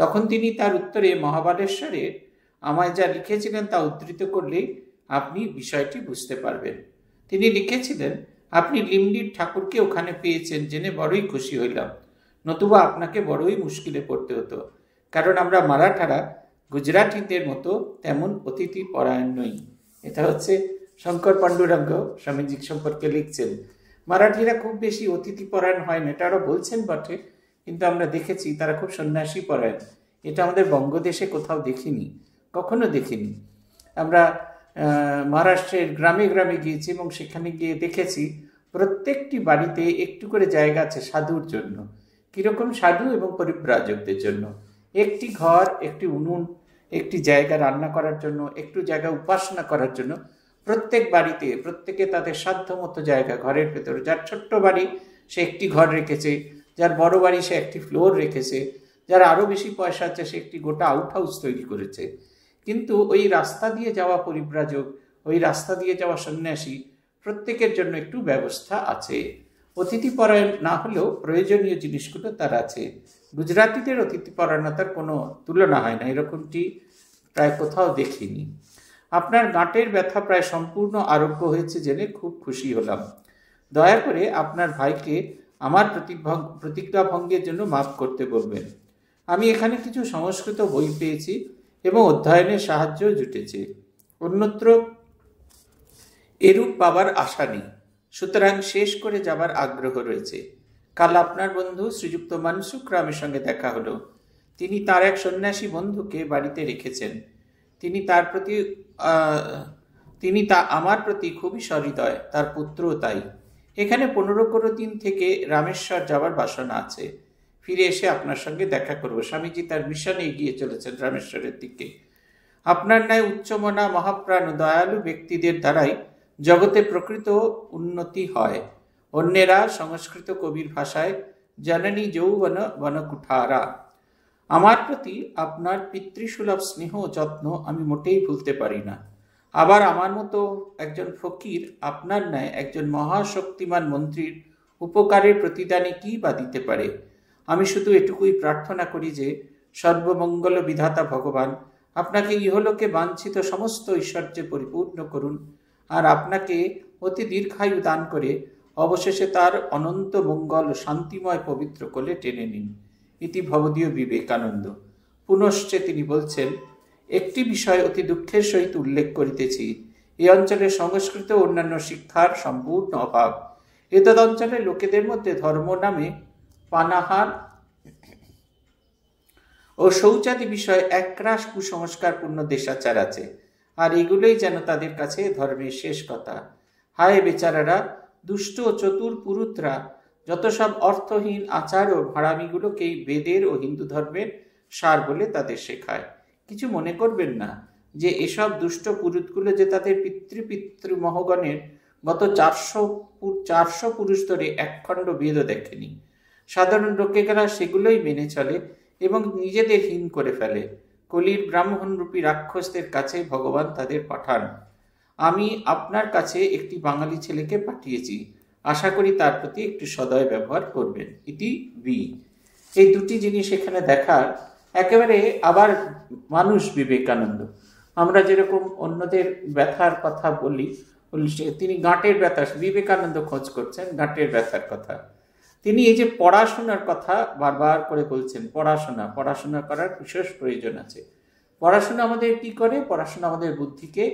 তখন তিনি তার উত্তরে মহাবালেশ্বরে আমায় যা লিখেছিলেন তা উদ্ধৃত করলে আপনি বিষয়টি বুঝতে পারবেন তিনি লিখেছিলেন আপনি লিমডির ঠাকুরকে ওখানে পেয়েছেন জেনে বড়ই খুশি হইলাম নতুবা আপনাকে বড়ই মুশকিলে পড়তে হতো কারণ আমরা মারাঠারা গুজরাটিদের মতো তেমন অতিথি পরায়ণ নই এটা হচ্ছে শঙ্কর পাণ্ডুরঙ্গ স্বামীজি সম্পর্কে লিখছেন মারাঠিরা খুব বেশি অতিথি পরায়ণ হয় না এটা আরও বলছেন বটে কিন্তু আমরা দেখেছি তারা খুব সন্ন্যাসী পরায়ণ এটা আমাদের বঙ্গদেশে কোথাও দেখিনি কখনো দেখিনি আমরা মহারাষ্ট্রের গ্রামে গ্রামে গিয়েছি এবং সেখানে গিয়ে দেখেছি প্রত্যেকটি বাড়িতে একটু করে জায়গা আছে সাধুর জন্য কীরকম সাধু এবং পরিব্রাজকদের জন্য একটি ঘর একটি উনুন একটি জায়গা রান্না করার জন্য একটু জায়গা উপাসনা করার জন্য প্রত্যেক বাড়িতে প্রত্যেকে তাদের সাধ্যমতো জায়গা ঘরের ভেতরে যার ছোট্ট বাড়ি সে একটি ঘর রেখেছে যার বড় বাড়ি সে একটি ফ্লোর রেখেছে যার আরও বেশি পয়সা আছে সে একটি গোটা আউটহাউস তৈরি করেছে কিন্তু ওই রাস্তা দিয়ে যাওয়া পরিব্রাজক ওই রাস্তা দিয়ে যাওয়া সন্ন্যাসী প্রত্যেকের জন্য একটু ব্যবস্থা আছে অতিথি পরায়ণ না হলেও প্রয়োজনীয় জিনিসগুলো তার আছে গুজরাতিদের পরায়ণতার কোনো তুলনা হয় না এরকমটি প্রায় কোথাও দেখিনি আপনার গাঁটের ব্যথা প্রায় সম্পূর্ণ আরোগ্য হয়েছে জেনে খুব খুশি হলাম দয়া করে আপনার ভাইকে আমার প্রতিজ্ঞা ভঙ্গের জন্য মাফ করতে বলবেন আমি এখানে কিছু সংস্কৃত বই পেয়েছি এবং অধ্যয়নের সাহায্য জুটেছে অন্যত্র এরূপ পাবার আশা নেই সুতরাং শেষ করে যাবার আগ্রহ রয়েছে কাল আপনার বন্ধু শ্রীযুক্ত মানসুক রামের সঙ্গে দেখা হলো তিনি তার এক সন্ন্যাসী বন্ধুকে বাড়িতে রেখেছেন তিনি তার প্রতি তিনি তা আমার প্রতি খুবই সহৃদয় তার পুত্রও তাই এখানে পনেরো করো দিন থেকে রামেশ্বর যাবার বাসনা আছে ফিরে এসে আপনার সঙ্গে দেখা করব স্বামীজি তার মিশনে এগিয়ে চলেছেন রামেশ্বরের দিকে আপনার ন্যায় উচ্চমনা মহাপ্রাণ দয়ালু ব্যক্তিদের দ্বারাই জগতে প্রকৃত উন্নতি হয় অন্যেরা সংস্কৃত কবির ভাষায় জননী যৌবন বনকুঠারা আমার প্রতি আপনার পিতৃসুলভ স্নেহ যত্ন আমি মোটেই ভুলতে পারি না আবার আমার মতো একজন ফকির আপনার ন্যায় একজন মহাশক্তিমান মন্ত্রীর উপকারের প্রতিদানে কি বা দিতে পারে আমি শুধু এটুকুই প্রার্থনা করি যে সর্বমঙ্গল বিধাতা ভগবান আপনাকে ইহলোকে বাঞ্ছিত সমস্ত ঐশ্বর্যে পরিপূর্ণ করুন আর আপনাকে অতি দীর্ঘায়ু দান করে অবশেষে তার অনন্ত মঙ্গল শান্তিময় পবিত্র কোলে টেনে নিন ইতি ভবদীয় বিবেকানন্দ পুনশ্চে তিনি বলছেন একটি বিষয় অতি দুঃখের সহিত উল্লেখ করিতেছি এই অঞ্চলে সংস্কৃত অন্যান্য শিক্ষার সম্পূর্ণ অভাব এতদ অঞ্চলে লোকেদের মধ্যে ধর্ম নামে পানাহার ও শৌচাদি বিষয়ে একরাশ কুসংস্কারপূর্ণ দেশাচার আছে আর এগুলোই যেন তাদের কাছে ধর্মের শেষ কথা হায় বেচারারা দুষ্ট চতুর পুরুতরা যত সব অর্থহীন আচার ও ভাড়ামিগুলোকেই বেদের ও হিন্দু ধর্মের সার বলে তাদের শেখায় কিছু মনে করবেন না যে এসব দুষ্ট পুরুতগুলো যে তাদের পিতৃপিতৃ মহগণের গত চারশো চারশো পুরুষ ধরে একখণ্ড বেদও দেখেনি সাধারণ লোকেরা সেগুলোই মেনে চলে এবং নিজেদের হীন করে ফেলে কলির ব্রাহ্মণরূপী রাক্ষসদের কাছে ভগবান তাদের পাঠান আমি আপনার কাছে একটি বাঙালি ছেলেকে পাঠিয়েছি আশা করি তার প্রতি একটু সদয় ব্যবহার করবেন ইটি বি এই দুটি জিনিস এখানে দেখার একেবারে আবার মানুষ বিবেকানন্দ আমরা যেরকম অন্যদের ব্যথার কথা বলি তিনি গাঁটের ব্যথা বিবেকানন্দ খোঁজ করছেন গাঁটের ব্যথার কথা তিনি এই যে পড়াশোনার কথা বারবার করে বলছেন পড়াশোনা পড়াশোনা করার বিশেষ প্রয়োজন আছে পড়াশোনা আমাদের কি করে পড়াশোনা আমাদের বুদ্ধিকে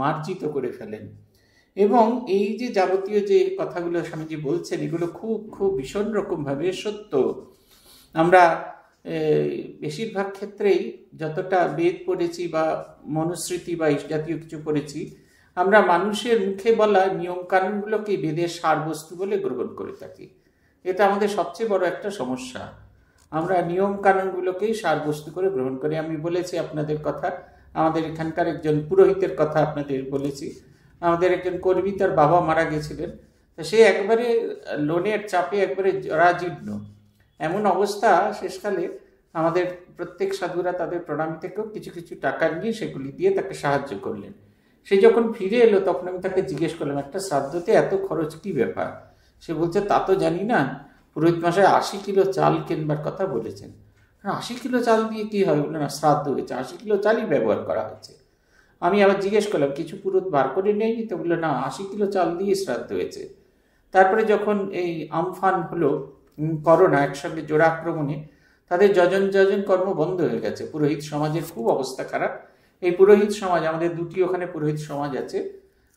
মার্জিত করে ফেলেন এবং এই যে যাবতীয় যে কথাগুলো স্বামীজি বলছেন এগুলো খুব খুব ভীষণ রকমভাবে সত্য আমরা বেশিরভাগ ক্ষেত্রেই যতটা বেদ পড়েছি বা মনুস্মৃতি বা জাতীয় কিছু পড়েছি আমরা মানুষের মুখে বলা নিয়মকানুনগুলোকে বেদের সারবস্তু বলে গ্রহণ করে থাকি এটা আমাদের সবচেয়ে বড় একটা সমস্যা আমরা নিয়ম কানুনগুলোকেই সারবস্তু করে গ্রহণ করি আমি বলেছি আপনাদের কথা আমাদের এখানকার একজন পুরোহিতের কথা আপনাদের বলেছি আমাদের একজন কর্মী তার বাবা মারা গেছিলেন তো সে একবারে লোনের চাপে একবারে জরাজীর্ণ এমন অবস্থা শেষকালে আমাদের প্রত্যেক সাধুরা তাদের প্রণামী থেকেও কিছু কিছু টাকা নিয়ে সেগুলি দিয়ে তাকে সাহায্য করলেন সে যখন ফিরে এলো তখন আমি তাকে জিজ্ঞেস করলাম একটা শ্রাদ্ধতে এত খরচ কি ব্যাপার সে বলছে তা তো জানি না পুরোহিত মশাই আশি কিলো চাল কেনবার কথা বলেছেন আশি কিলো চাল দিয়ে কী হয় বলে না শ্রাদ্ধ হয়েছে আশি কিলো চালই ব্যবহার করা হয়েছে আমি আবার জিজ্ঞেস করলাম কিছু পুরোহিত বার করে নেয়নি তো বললো না আশি কিলো চাল দিয়ে শ্রাদ্ধ হয়েছে তারপরে যখন এই আমফান হলো করোনা একসঙ্গে জোড়া আক্রমণে তাদের যজন যজন কর্ম বন্ধ হয়ে গেছে পুরোহিত সমাজের খুব অবস্থা খারাপ এই পুরোহিত সমাজ আমাদের দুটি ওখানে পুরোহিত সমাজ আছে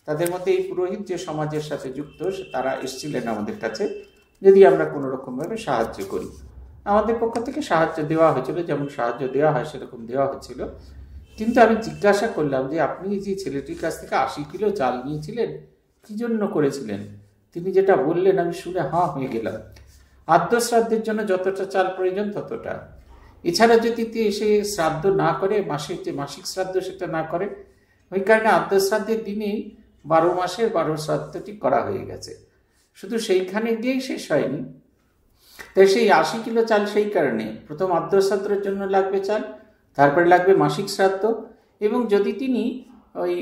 তাদের মধ্যে এই পুরোহিত যে সমাজের সাথে যুক্ত তারা এসছিলেন আমাদের কাছে যদি আমরা কোনো রকমভাবে সাহায্য করি আমাদের পক্ষ থেকে সাহায্য দেওয়া হয়েছিল যেমন সাহায্য দেওয়া হয় সেরকম দেওয়া হচ্ছিল কিন্তু আমি জিজ্ঞাসা করলাম যে আপনি যে ছেলেটির কাছ থেকে আশি কিলো চাল নিয়েছিলেন কী জন্য করেছিলেন তিনি যেটা বললেন আমি শুনে হাঁ হয়ে গেলাম আত্মশ্রাদ্ধের জন্য যতটা চাল প্রয়োজন ততটা এছাড়া যদি সে শ্রাদ্ধ না করে মাসের যে মাসিক শ্রাদ্ধ সেটা না করে ওই কারণে আত্মশ্রাদ্ধের দিনেই বারো মাসের বারো শ্রাদ্ধটি করা হয়ে গেছে শুধু সেইখানে গিয়েই শেষ হয়নি তাই সেই আশি কিলো চাল সেই কারণে প্রথম আদ্যশ্রাদ্ধের জন্য লাগবে চাল তারপরে লাগবে মাসিক শ্রাদ্ধ এবং যদি তিনি ওই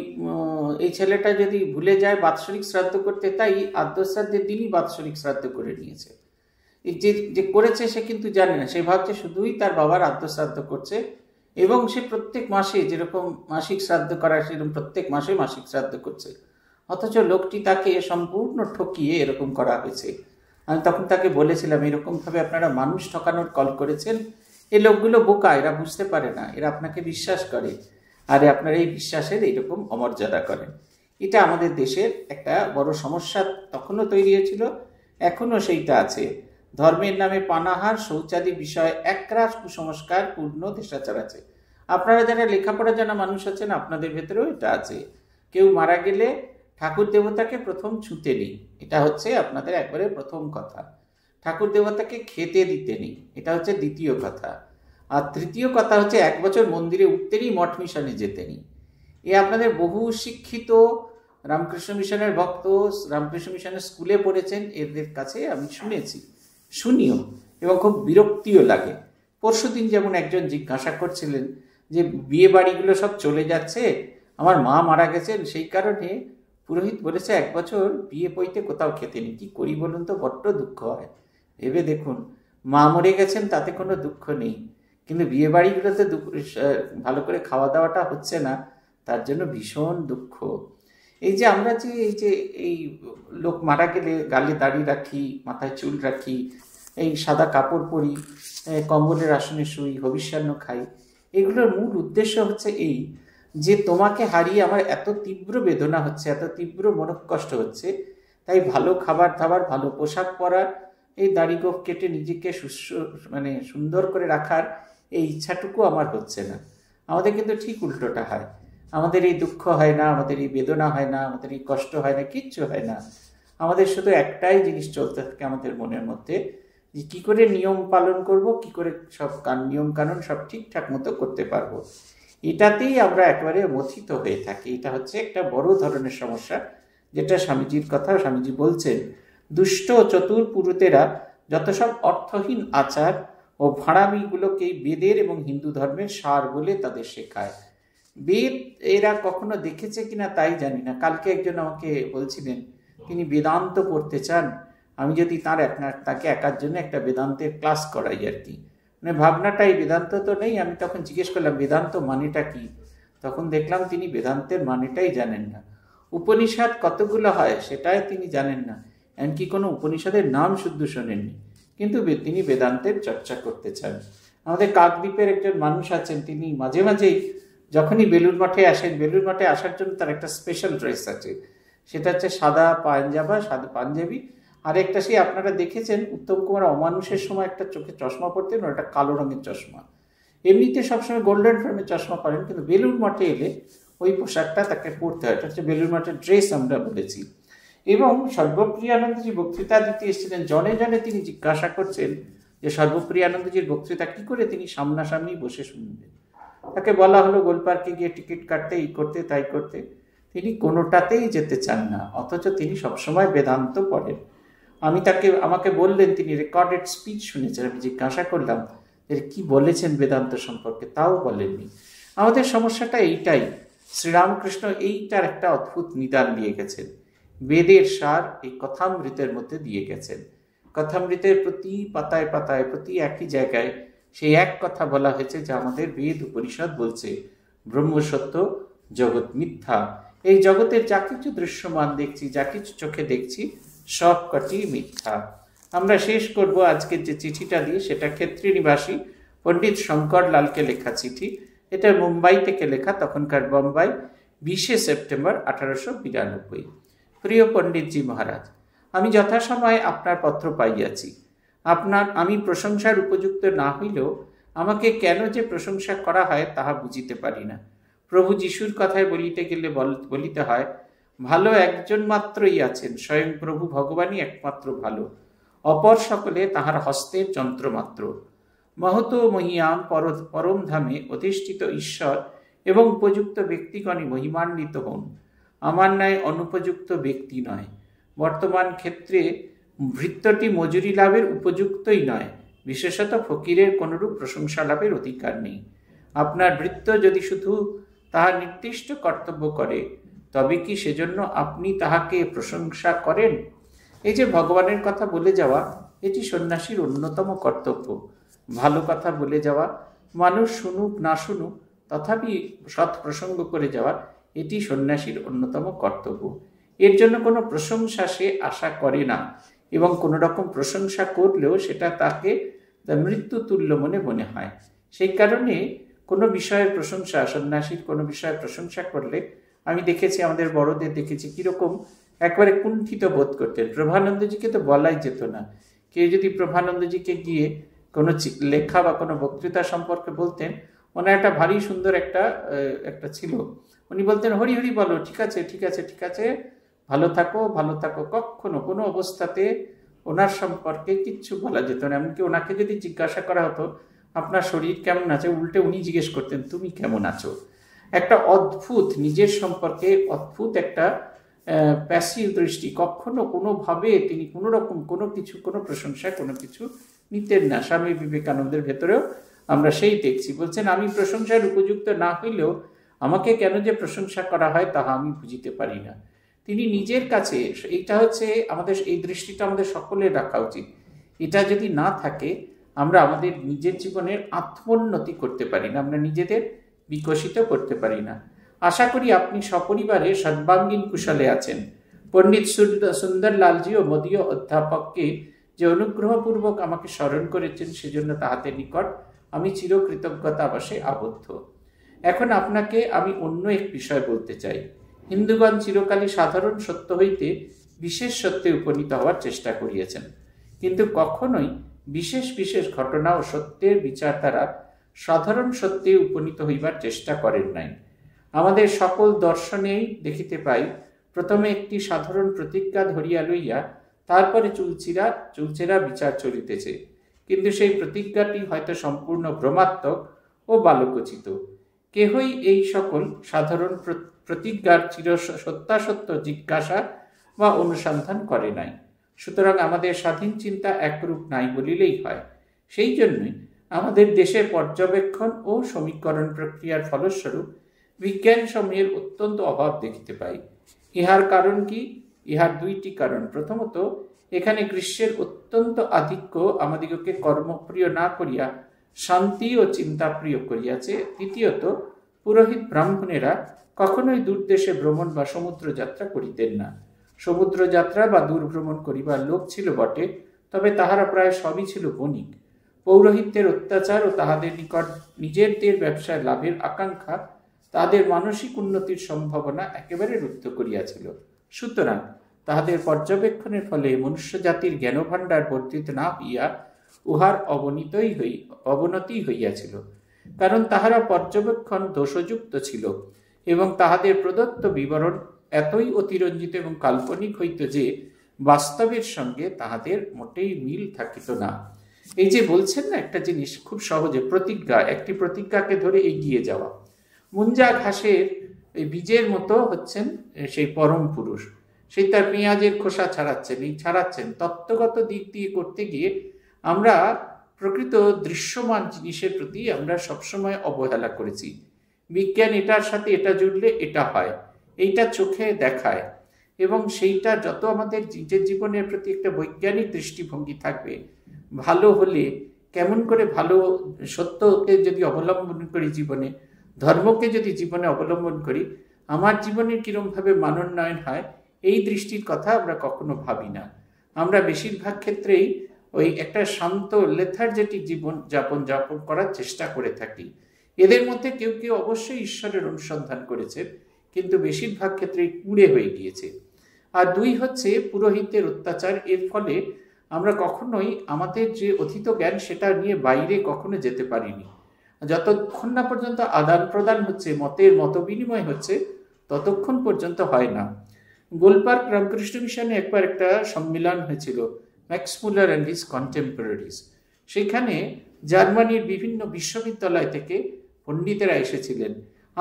এই ছেলেটা যদি ভুলে যায় বাৎসরিক শ্রাদ্ধ করতে তাই আদ্যশ্রাদ্ধের দিনই বাৎসরিক শ্রাদ্ধ করে নিয়েছে যে যে করেছে সে কিন্তু জানে না সে ভাবছে শুধুই তার বাবার আত্মশ্রাদ্ধ করছে এবং সে প্রত্যেক মাসে যেরকম মাসিক শ্রাদ্ধ করা সেরকম প্রত্যেক মাসে মাসিক শ্রাদ্ধ করছে অথচ লোকটি তাকে সম্পূর্ণ ঠকিয়ে এরকম করা হয়েছে আমি তখন তাকে বলেছিলাম এরকমভাবে আপনারা মানুষ ঠকানোর কল করেছেন এই লোকগুলো বোকা এরা বুঝতে পারে না এরা আপনাকে বিশ্বাস করে আর আপনারা এই বিশ্বাসের এইরকম অমর্যাদা করেন এটা আমাদের দেশের একটা বড় সমস্যা তখনও তৈরি হয়েছিল এখনও সেইটা আছে ধর্মের নামে পানাহার শৌচাদি বিষয়ে একরাশ কুসংস্কার পূর্ণ দেশাচার আছে আপনারা যারা লেখাপড়া জানা মানুষ আছেন আপনাদের ভেতরেও এটা আছে কেউ মারা গেলে ঠাকুর দেবতাকে প্রথম ছুঁতে নেই এটা হচ্ছে আপনাদের একবারে প্রথম কথা ঠাকুর দেবতাকে খেতে দিতে নেই এটা হচ্ছে দ্বিতীয় কথা আর তৃতীয় কথা হচ্ছে এক বছর মন্দিরে নেই মঠ মিশনে যেতেনি এ আপনাদের বহু শিক্ষিত রামকৃষ্ণ মিশনের ভক্ত রামকৃষ্ণ মিশনের স্কুলে পড়েছেন এদের কাছে আমি শুনেছি শুনিও এবং খুব বিরক্তিও লাগে পরশু দিন যেমন একজন জিজ্ঞাসা করছিলেন যে বিয়ে বাড়িগুলো সব চলে যাচ্ছে আমার মা মারা গেছেন সেই কারণে পুরোহিত বলেছে এক বছর বিয়ে পইতে কোথাও খেতেনি কি করি বলুন তো বড্ড দুঃখ হয় ভেবে দেখুন মা মরে গেছেন তাতে কোনো দুঃখ নেই কিন্তু বিয়ে বাড়িগুলোতে ভালো করে খাওয়া দাওয়াটা হচ্ছে না তার জন্য ভীষণ দুঃখ এই যে আমরা যে এই যে এই লোক মারা গেলে গালে দাড়ি রাখি মাথায় চুল রাখি এই সাদা কাপড় পরি কম্বলের আসনে শুই হবিষ্যান্ন খাই এগুলোর মূল উদ্দেশ্য হচ্ছে এই যে তোমাকে হারিয়ে আমার এত তীব্র বেদনা হচ্ছে এত তীব্র কষ্ট হচ্ছে তাই ভালো খাবার দাবার ভালো পোশাক পরার এই দাড়ি কেটে নিজেকে সুস্থ মানে সুন্দর করে রাখার এই ইচ্ছাটুকু আমার হচ্ছে না আমাদের কিন্তু ঠিক উল্টোটা হয় আমাদের এই দুঃখ হয় না আমাদের এই বেদনা হয় না আমাদের এই কষ্ট হয় না কিচ্ছু হয় না আমাদের শুধু একটাই জিনিস চলতে থাকে আমাদের মনের মধ্যে যে কী করে নিয়ম পালন করব কি করে সব নিয়ম কানুন সব ঠিকঠাক মতো করতে পারবো এটাতেই আমরা একেবারে মথিত হয়ে থাকি এটা হচ্ছে একটা বড় ধরনের সমস্যা যেটা স্বামীজির কথা স্বামীজি বলছেন দুষ্ট চতুর পুরুতেরা যত সব অর্থহীন আচার ও ভাড়ামিগুলোকে বেদের এবং হিন্দু ধর্মের সার বলে তাদের শেখায় বেদ এরা কখনো দেখেছে কিনা তাই জানি না কালকে একজন আমাকে বলছিলেন তিনি বেদান্ত করতে চান আমি যদি তার আপনার তাকে একার জন্য একটা বেদান্তের ক্লাস করাই আর কি মানে ভাবনাটাই বেদান্ত তো নেই আমি তখন জিজ্ঞেস করলাম বেদান্ত মানেটা কি তখন দেখলাম তিনি বেদান্তের মানেটাই জানেন না উপনিষদ কতগুলো হয় সেটাই তিনি জানেন না এমনকি কোনো উপনিষদের নাম শুদ্ধ শোনেননি কিন্তু তিনি বেদান্তের চর্চা করতে চান আমাদের কাকদ্বীপের একজন মানুষ আছেন তিনি মাঝে মাঝেই যখনই বেলুর মাঠে আসেন বেলুর মাঠে আসার জন্য তার একটা স্পেশাল ড্রেস আছে সেটা হচ্ছে সাদা পাঞ্জাবা সাদা পাঞ্জাবি আর একটা সেই আপনারা দেখেছেন উত্তম কুমার অমানুষের সময় একটা চোখে চশমা পরতেন একটা কালো রঙের চশমা এমনিতে সবসময় গোল্ডেন ফ্রেমের চশমা পরেন কিন্তু বেলুর মঠে এলে ওই পোশাকটা তাকে পরতে হয় এটা হচ্ছে বেলুর মঠের ড্রেস আমরা বলেছি এবং সর্বপ্রিয়ানন্দজি বক্তৃতা দিতে এসেছিলেন জনে জনে তিনি জিজ্ঞাসা করছেন যে সর্বপ্রিয়ানন্দজির বক্তৃতা কী করে তিনি সামনাসামনি বসে শুনবেন তাকে বলা হলো গোলপার্কে গিয়ে টিকিট কাটতে এই করতে তাই করতে তিনি কোনোটাতেই যেতে চান না অথচ তিনি সবসময় বেদান্ত পড়েন আমি তাকে আমাকে বললেন তিনি রেকর্ডেড স্পিচ শুনেছেন আমি জিজ্ঞাসা করলাম এর কি বলেছেন বেদান্ত সম্পর্কে তাও বলেননি আমাদের সমস্যাটা এইটাই শ্রীরামকৃষ্ণ এইটার একটা অদ্ভুত নিদান দিয়ে গেছেন বেদের সার এই কথামৃতের মধ্যে দিয়ে গেছেন কথামৃতের প্রতি পাতায় পাতায় প্রতি একই জায়গায় সেই এক কথা বলা হয়েছে যা আমাদের বেদ উপনিষদ বলছে ব্রহ্মসত্য জগৎ মিথ্যা এই জগতের যা কিছু দৃশ্যমান দেখছি যা কিছু চোখে দেখছি সবকটি মিথ্যা আমরা শেষ করব আজকের যে চিঠিটা দিয়ে সেটা নিবাসী পণ্ডিত শঙ্কর লালকে লেখা চিঠি এটা মুম্বাই থেকে লেখা তখনকার বোম্বাই বিশে সেপ্টেম্বর আঠারোশো বিরানব্বই প্রিয় পণ্ডিতজি মহারাজ আমি যথাসময়ে আপনার পত্র পাইয়াছি আপনার আমি প্রশংসার উপযুক্ত না হইলেও আমাকে কেন যে প্রশংসা করা হয় তাহা বুঝিতে পারি না প্রভু যিশুর কথায় বলিতে গেলে বলিতে হয় ভালো একজন মাত্রই আছেন স্বয়ং প্রভু ভগবানই একমাত্র ভালো অপর সকলে তাহার হস্তের যন্ত্রমাত্র মহত মহিয়াম পরম ধামে অধিষ্ঠিত ঈশ্বর এবং উপযুক্ত ব্যক্তিগণই মহিমান্বিত হন আমার ন্যায় অনুপযুক্ত ব্যক্তি নয় বর্তমান ক্ষেত্রে ভৃত্যটি মজুরি লাভের উপযুক্তই নয় বিশেষত ফকিরের কোনরূপ প্রশংসা লাভের অধিকার নেই আপনার ভৃত্য যদি শুধু তাহার নির্দিষ্ট কর্তব্য করে তবে কি সেজন্য আপনি তাহাকে প্রশংসা করেন এই যে ভগবানের কথা বলে যাওয়া এটি সন্ন্যাসীর অন্যতম কর্তব্য ভালো কথা বলে যাওয়া মানুষ শুনুক না শুনুক তথাপি সৎ প্রসঙ্গ করে যাওয়া এটি সন্ন্যাসীর অন্যতম কর্তব্য এর জন্য কোনো প্রশংসা সে আশা করে না এবং কোনো রকম প্রশংসা করলেও সেটা তাকে মৃত্যু তুল্য মনে মনে হয় সেই কারণে কোনো বিষয়ের প্রশংসা সন্ন্যাসীর কোনো বিষয়ের প্রশংসা করলে আমি দেখেছি আমাদের বড়দের দেখেছি কীরকম একবারে কুণ্ঠিত বোধ করতেন প্রভানন্দজিকে তো বলাই যেত না কেউ যদি প্রভানন্দজিকে গিয়ে কোনো লেখা বা কোনো বক্তৃতা সম্পর্কে বলতেন ওনার একটা ভারী সুন্দর একটা একটা ছিল উনি বলতেন হরি হরি বলো ঠিক আছে ঠিক আছে ঠিক আছে ভালো থাকো ভালো থাকো কখনো কোনো অবস্থাতে ওনার সম্পর্কে কিচ্ছু বলা যেত না এমনকি ওনাকে যদি জিজ্ঞাসা করা হতো আপনার শরীর কেমন আছে উল্টে উনি জিজ্ঞেস করতেন তুমি কেমন আছো একটা অদ্ভুত নিজের সম্পর্কে অদ্ভুত একটা প্যাসিভ দৃষ্টি কখনো কোনোভাবে তিনি কোনো রকম কোনো কিছু কোনো প্রশংসা কোনো কিছু নিতেন না স্বামী বিবেকানন্দের ভেতরেও আমরা সেই দেখছি বলছেন আমি প্রশংসার উপযুক্ত না হইলেও আমাকে কেন যে প্রশংসা করা হয় তাহা আমি বুঝিতে পারি না তিনি নিজের কাছে এটা হচ্ছে আমাদের এই দৃষ্টিটা আমাদের সকলে রাখা উচিত এটা যদি না থাকে আমরা আমাদের নিজের জীবনের আত্মোন্নতি করতে পারি না আমরা নিজেদের বিকশিত করতে পারি না আশা করি আপনি সপরিবারে সর্বাঙ্গীন কুশলে আছেন পণ্ডিত সুন্দরলালজি ও মদীয় অধ্যাপককে যে অনুগ্রহপূর্বক আমাকে স্মরণ করেছেন সেজন্য তাহাতে নিকট আমি চিরকৃতজ্ঞতাবাসে আবদ্ধ এখন আপনাকে আমি অন্য এক বিষয় বলতে চাই হিন্দুগণ চিরকালই সাধারণ সত্য হইতে বিশেষ সত্যে উপনীত হওয়ার চেষ্টা করিয়াছেন কিন্তু কখনোই বিশেষ বিশেষ ঘটনা ও সত্যের বিচার দ্বারা সাধারণ সত্যে উপনীত হইবার চেষ্টা করেন নাই আমাদের সকল দর্শনেই দেখিতে পাই প্রথমে একটি সাধারণ প্রতিজ্ঞা ধরিয়া লইয়া তারপরে চুলচিরা চুলচেরা বিচার চলিতেছে কিন্তু সেই প্রতিজ্ঞাটি হয়তো সম্পূর্ণ ভ্রমাত্মক ও বালকোচিত কেহই এই সকল সাধারণ প্রতিজ্ঞার চির সত্যাসত্য জিজ্ঞাসা বা অনুসন্ধান করে নাই সুতরাং আমাদের স্বাধীন চিন্তা একরূপ নাই বলিলেই হয় সেই জন্যই আমাদের দেশে পর্যবেক্ষণ ও সমীকরণ প্রক্রিয়ার ফলস্বরূপ বিজ্ঞান সময়ের অত্যন্ত অভাব দেখিতে পাই ইহার কারণ কি ইহার দুইটি কারণ প্রথমত এখানে গ্রীষ্মের অত্যন্ত আধিক্য আমাদিগকে কর্মপ্রিয় না করিয়া শান্তি ও চিন্তা প্রিয় করিয়াছে দ্বিতীয়ত পুরোহিত ব্রাহ্মণেরা কখনোই দূর দেশে ভ্রমণ বা সমুদ্র যাত্রা করিতেন না সমুদ্র যাত্রা বা দূর ভ্রমণ করিবার লোক ছিল বটে তবে তাহারা প্রায় সবই ছিল বণিক পৌরোহিত্যের অত্যাচার ও তাহাদের নিকট নিজেদের ব্যবসায় লাভের আকাঙ্ক্ষা তাহাদের মানসিক উন্নতির সম্ভাবনা একেবারে রুদ্ধ করিয়াছিল সুতরাং তাহাদের পর্যবেক্ষণের ফলে মনুষ্যজাতির জ্ঞানভাণ্ডার বর্ধিত না হইয়া উহার অবনীতই হই অবনতি হইয়াছিল কারণ তাহারা পর্যবেক্ষণ দোষযুক্ত ছিল এবং তাহাদের প্রদত্ত বিবরণ এতই অতিরঞ্জিত এবং কাল্পনিক হইত যে বাস্তবের সঙ্গে তাহাদের মোটেই মিল থাকিত না এই যে বলছেন না একটা জিনিস খুব সহজে প্রতিজ্ঞা একটি প্রতিজ্ঞাকে ধরে এগিয়ে যাওয়া মুঞ্জা ঘাসের এই বীজের মতো হচ্ছেন সেই পরম পুরুষ সেই তার পেঁয়াজের খোসা ছাড়াচ্ছেন এই ছাড়াচ্ছেন তত্ত্বগত দিক দিয়ে করতে গিয়ে আমরা প্রকৃত দৃশ্যমান জিনিসের প্রতি আমরা সবসময় অবহেলা করেছি বিজ্ঞান এটার সাথে এটা জুড়লে এটা হয় এইটা চোখে দেখায় এবং সেইটা যত আমাদের নিজের জীবনের প্রতি একটা বৈজ্ঞানিক দৃষ্টিভঙ্গি থাকবে ভালো হলে কেমন করে ভালো সত্যকে যদি অবলম্বন করি জীবনে ধর্মকে যদি জীবনে অবলম্বন করি আমার জীবনে কিরমভাবে মানোন্নয়ন হয় এই দৃষ্টির কথা আমরা কখনো ভাবি না আমরা বেশিরভাগ ক্ষেত্রেই ওই একটা শান্ত লেথার্জেটিক জীবন যাপন যাপন করার চেষ্টা করে থাকি এদের মধ্যে কেউ কেউ অবশ্যই ঈশ্বরের অনুসন্ধান করেছে কিন্তু বেশিরভাগ ক্ষেত্রেই কুড়ে হয়ে গিয়েছে আর দুই হচ্ছে পুরোহিতের অত্যাচার এর ফলে আমরা কখনোই আমাদের যে অতীত জ্ঞান সেটা নিয়ে বাইরে কখনো যেতে পারিনি যতক্ষণ না পর্যন্ত আদান প্রদান হচ্ছে মতের মত বিনিময় হচ্ছে ততক্ষণ পর্যন্ত হয় না গোলপার্ক রামকৃষ্ণ মিশনে একবার একটা সম্মিলন হয়েছিল ম্যাক্সমুলার অ্যান্ড হিজ কন্টেম্পোরারিজ সেখানে জার্মানির বিভিন্ন বিশ্ববিদ্যালয় থেকে পণ্ডিতেরা এসেছিলেন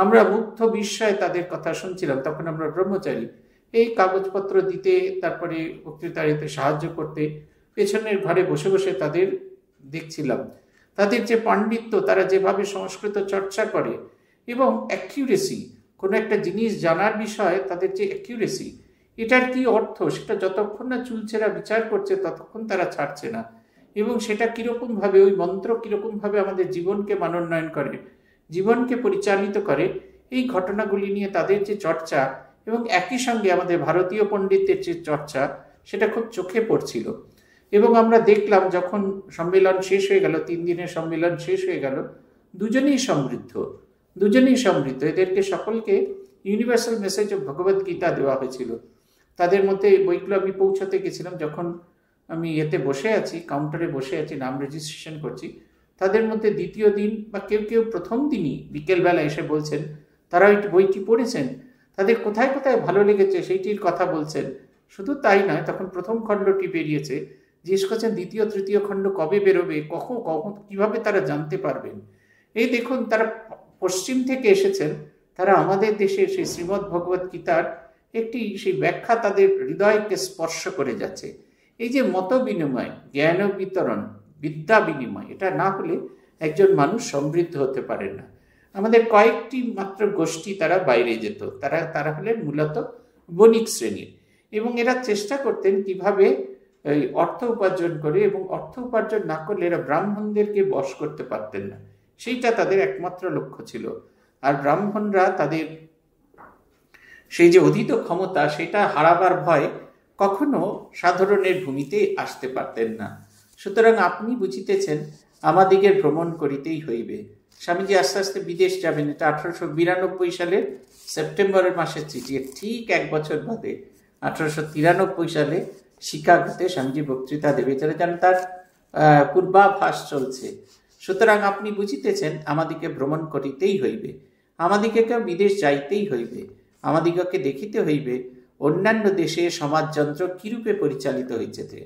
আমরা মুগ্ধ বিস্ময়ে তাদের কথা শুনছিলাম তখন আমরা ব্রহ্মচারী এই কাগজপত্র দিতে তারপরে বক্তৃতা সাহায্য করতে পেছনের ঘরে বসে বসে তাদের দেখছিলাম তাদের যে পাণ্ডিত্য তারা যেভাবে সংস্কৃত চর্চা করে এবং অ্যাকিউরেসি কোনো একটা জিনিস জানার বিষয়ে তাদের যে অ্যাকিউরেসি এটার কি অর্থ সেটা যতক্ষণ না চুলছেরা বিচার করছে ততক্ষণ তারা ছাড়ছে না এবং সেটা কীরকমভাবে ওই মন্ত্র কীরকমভাবে আমাদের জীবনকে মানোন্নয়ন করে জীবনকে পরিচালিত করে এই ঘটনাগুলি নিয়ে তাদের যে চর্চা এবং একই সঙ্গে আমাদের ভারতীয় পণ্ডিতের যে চর্চা সেটা খুব চোখে পড়ছিল এবং আমরা দেখলাম যখন সম্মেলন শেষ হয়ে গেল তিন দিনের সম্মেলন শেষ হয়ে গেল দুজনেই সমৃদ্ধ দুজনেই সমৃদ্ধ এদেরকে সকলকে universal message of Bhagavad Gita দেওয়া হয়েছিল তাদের মধ্যে বইগুলো আমি পৌঁছাতে গেছিলাম যখন আমি এতে বসে আছি কাউন্টারে বসে আছি নাম রেজিস্ট্রেশন করছি তাদের মধ্যে দ্বিতীয় দিন বা কেউ কেউ প্রথম দিনই বিকেলবেলা এসে বলছেন তারা ওই বইটি পড়েছেন তাদের কোথায় কোথায় ভালো লেগেছে সেইটির কথা বলছেন শুধু তাই নয় তখন প্রথম খণ্ডটি বেরিয়েছে জিজ্ঞেস করছেন দ্বিতীয় তৃতীয় খণ্ড কবে বেরোবে কখন কখন কীভাবে তারা জানতে পারবেন এই দেখুন তারা পশ্চিম থেকে এসেছেন তারা আমাদের দেশে সেই শ্রীমৎ ভগবত গীতার একটি সেই ব্যাখ্যা তাদের হৃদয়কে স্পর্শ করে যাচ্ছে এই যে মত বিনিময় জ্ঞান বিতরণ বিদ্যা বিনিময় এটা না হলে একজন মানুষ সমৃদ্ধ হতে পারে না আমাদের কয়েকটি মাত্র গোষ্ঠী তারা বাইরে যেত তারা তারা হলেন মূলত বণিক শ্রেণীর এবং এরা চেষ্টা করতেন কিভাবে এই অর্থ উপার্জন করে এবং অর্থ উপার্জন না করলে এরা ব্রাহ্মণদেরকে বশ করতে পারতেন না সেইটা তাদের একমাত্র লক্ষ্য ছিল আর ব্রাহ্মণরা তাদের সেই যে অধীত ক্ষমতা সেটা হারাবার ভয় কখনো সাধারণের ভূমিতে আসতে পারতেন না সুতরাং আপনি বুঝিতেছেন আমাদিকে ভ্রমণ করিতেই হইবে স্বামীজি আস্তে আস্তে বিদেশ যাবেন এটা আঠারোশো বিরানব্বই সালের সেপ্টেম্বরের মাসের চিঠি ঠিক এক বছর বাদে আঠারোশো তিরানব্বই সালে শিকাগোতে স্বামীজি বক্তৃতা দেবে চলে যেন তার পূর্বাভাস চলছে সুতরাং আপনি বুঝিতেছেন আমাদিকে ভ্রমণ করিতেই হইবে আমাদিকে কেউ বিদেশ যাইতেই হইবে আমাদিগকে দেখিতে হইবে অন্যান্য দেশে সমাজযন্ত্র কিরূপে পরিচালিত হইতেছে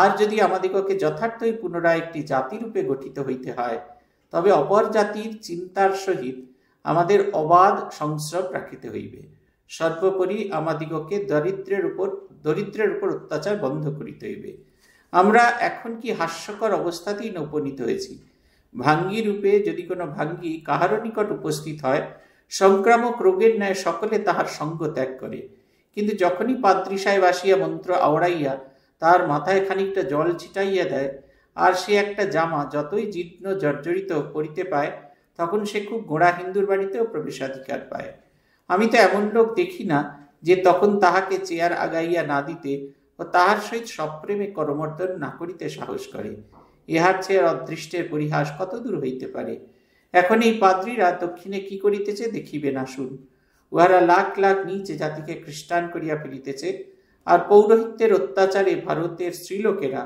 আর যদি আমাদিগকে যথার্থই পুনরায় একটি জাতিরূপে গঠিত হইতে হয় তবে অপর জাতির চিন্তার সহিত আমাদের অবাধ সংশ্রব রাখিতে হইবে সর্বোপরি আমাদিগকে দরিদ্রের উপর দরিদ্রের উপর অত্যাচার বন্ধ করিতে হইবে আমরা এখন কি হাস্যকর অবস্থাতেই উপনীত হয়েছি ভাঙ্গি রূপে যদি কোনো ভাঙ্গি কাহারও নিকট উপস্থিত হয় সংক্রামক রোগের ন্যায় সকলে তাহার সঙ্গ ত্যাগ করে কিন্তু যখনই পাদ্রী সাহেব আসিয়া মন্ত্র আওড়াইয়া তার মাথায় খানিকটা জল ছিটাইয়া দেয় আর সে একটা জামা যতই জীর্ণ জর্জরিত করিতে পায় তখন সে খুব গোড়া হিন্দুর বাড়িতেও প্রবেশাধিকার পায় আমি তো এমন লোক দেখি না যে তখন তাহাকে চেয়ার আগাইয়া না দিতে ও তাহার সহিত সপ্রেমে করমর্দন না করিতে সাহস করে ইহার চেয়ে অদৃষ্টের পরিহাস কত দূর হইতে পারে এখন এই পাদ্রীরা দক্ষিণে কি করিতেছে দেখিবে না শুন উহারা লাখ লাখ নিচে জাতিকে খ্রিস্টান করিয়া ফেলিতেছে আর পৌরোহিত্যের অত্যাচারে ভারতের স্ত্রীলোকেরা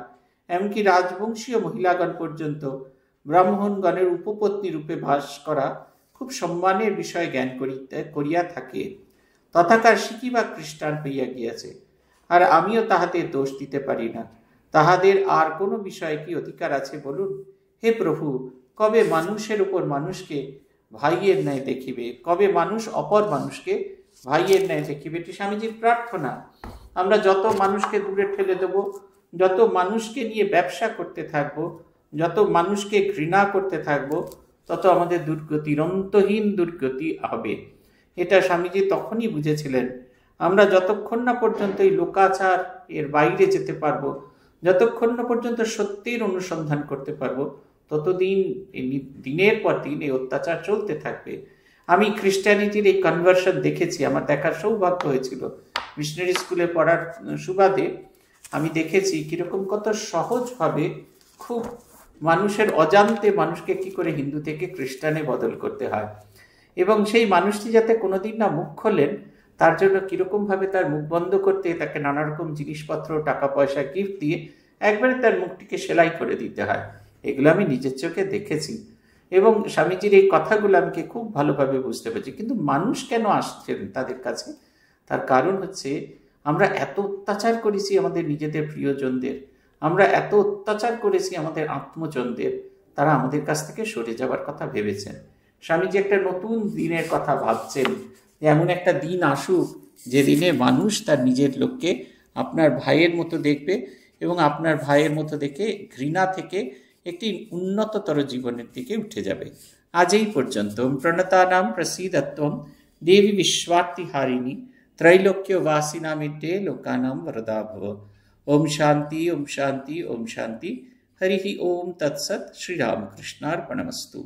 এমনকি রাজবংশীয় মহিলাগণ পর্যন্ত ব্রাহ্মণগণের উপপত্নী রূপে ভাস করা খুব সম্মানের বিষয় জ্ঞান করিতে করিয়া থাকে তথাকার সিকি বা খ্রিস্টান হইয়া গিয়াছে আর আমিও তাহাতে দোষ দিতে পারি না তাহাদের আর কোনো বিষয়ে কি অধিকার আছে বলুন হে প্রভু কবে মানুষের উপর মানুষকে ভাইয়ের ন্যায় দেখিবে কবে মানুষ অপর মানুষকে ভাইয়ের ন্যায় দেখিবে এটি স্বামীজির প্রার্থনা আমরা যত মানুষকে দূরে ঠেলে দেব যত মানুষকে নিয়ে ব্যবসা করতে থাকব যত মানুষকে ঘৃণা করতে থাকব তত আমাদের দুর্গতি রন্তহীন দুর্গতি হবে এটা স্বামীজি তখনই বুঝেছিলেন আমরা যতক্ষণ না পর্যন্ত এই লোকাচার এর বাইরে যেতে পারবো যতক্ষণ না পর্যন্ত সত্যের অনুসন্ধান করতে পারবো ততদিন দিনের পর দিন এই অত্যাচার চলতে থাকবে আমি খ্রিস্টানিটির এই কনভার্সন দেখেছি আমার দেখার সৌভাগ্য হয়েছিল মিশনারি স্কুলে পড়ার সুবাদে আমি দেখেছি কীরকম কত সহজভাবে খুব মানুষের অজান্তে মানুষকে কি করে হিন্দু থেকে খ্রিস্টানে বদল করতে হয় এবং সেই মানুষটি যাতে কোনোদিন না মুখ খোলেন তার জন্য কীরকমভাবে তার মুখ বন্ধ করতে তাকে নানা রকম জিনিসপত্র টাকা পয়সা গিফট দিয়ে একবারে তার মুখটিকে সেলাই করে দিতে হয় এগুলো আমি নিজের চোখে দেখেছি এবং স্বামীজির এই কথাগুলো আমাকে খুব ভালোভাবে বুঝতে পেরেছি কিন্তু মানুষ কেন আসছেন তাদের কাছে তার কারণ হচ্ছে আমরা এত অত্যাচার করেছি আমাদের নিজেদের প্রিয়জনদের আমরা এত অত্যাচার করেছি আমাদের আত্মজনদের তারা আমাদের কাছ থেকে সরে যাওয়ার কথা ভেবেছেন স্বামীজি একটা নতুন দিনের কথা ভাবছেন এমন একটা দিন আসুক যে দিনে মানুষ তার নিজের লোককে আপনার ভাইয়ের মতো দেখবে এবং আপনার ভাইয়ের মতো দেখে ঘৃণা থেকে একটি উন্নততর জীবনের দিকে উঠে যাবে আজ এই পর্যন্ত প্রণতানাম প্রসিদত্বম দেবী বিশ্বার্থী হারিণী ত্রৈলোক্য বাসিনামিতে লোকানাম বরদা ভব ওম শান্তি ওম শান্তি ওম শান্তি হরি ওম তৎসৎ শ্রীরামকৃষ্ণার্পণমস্তু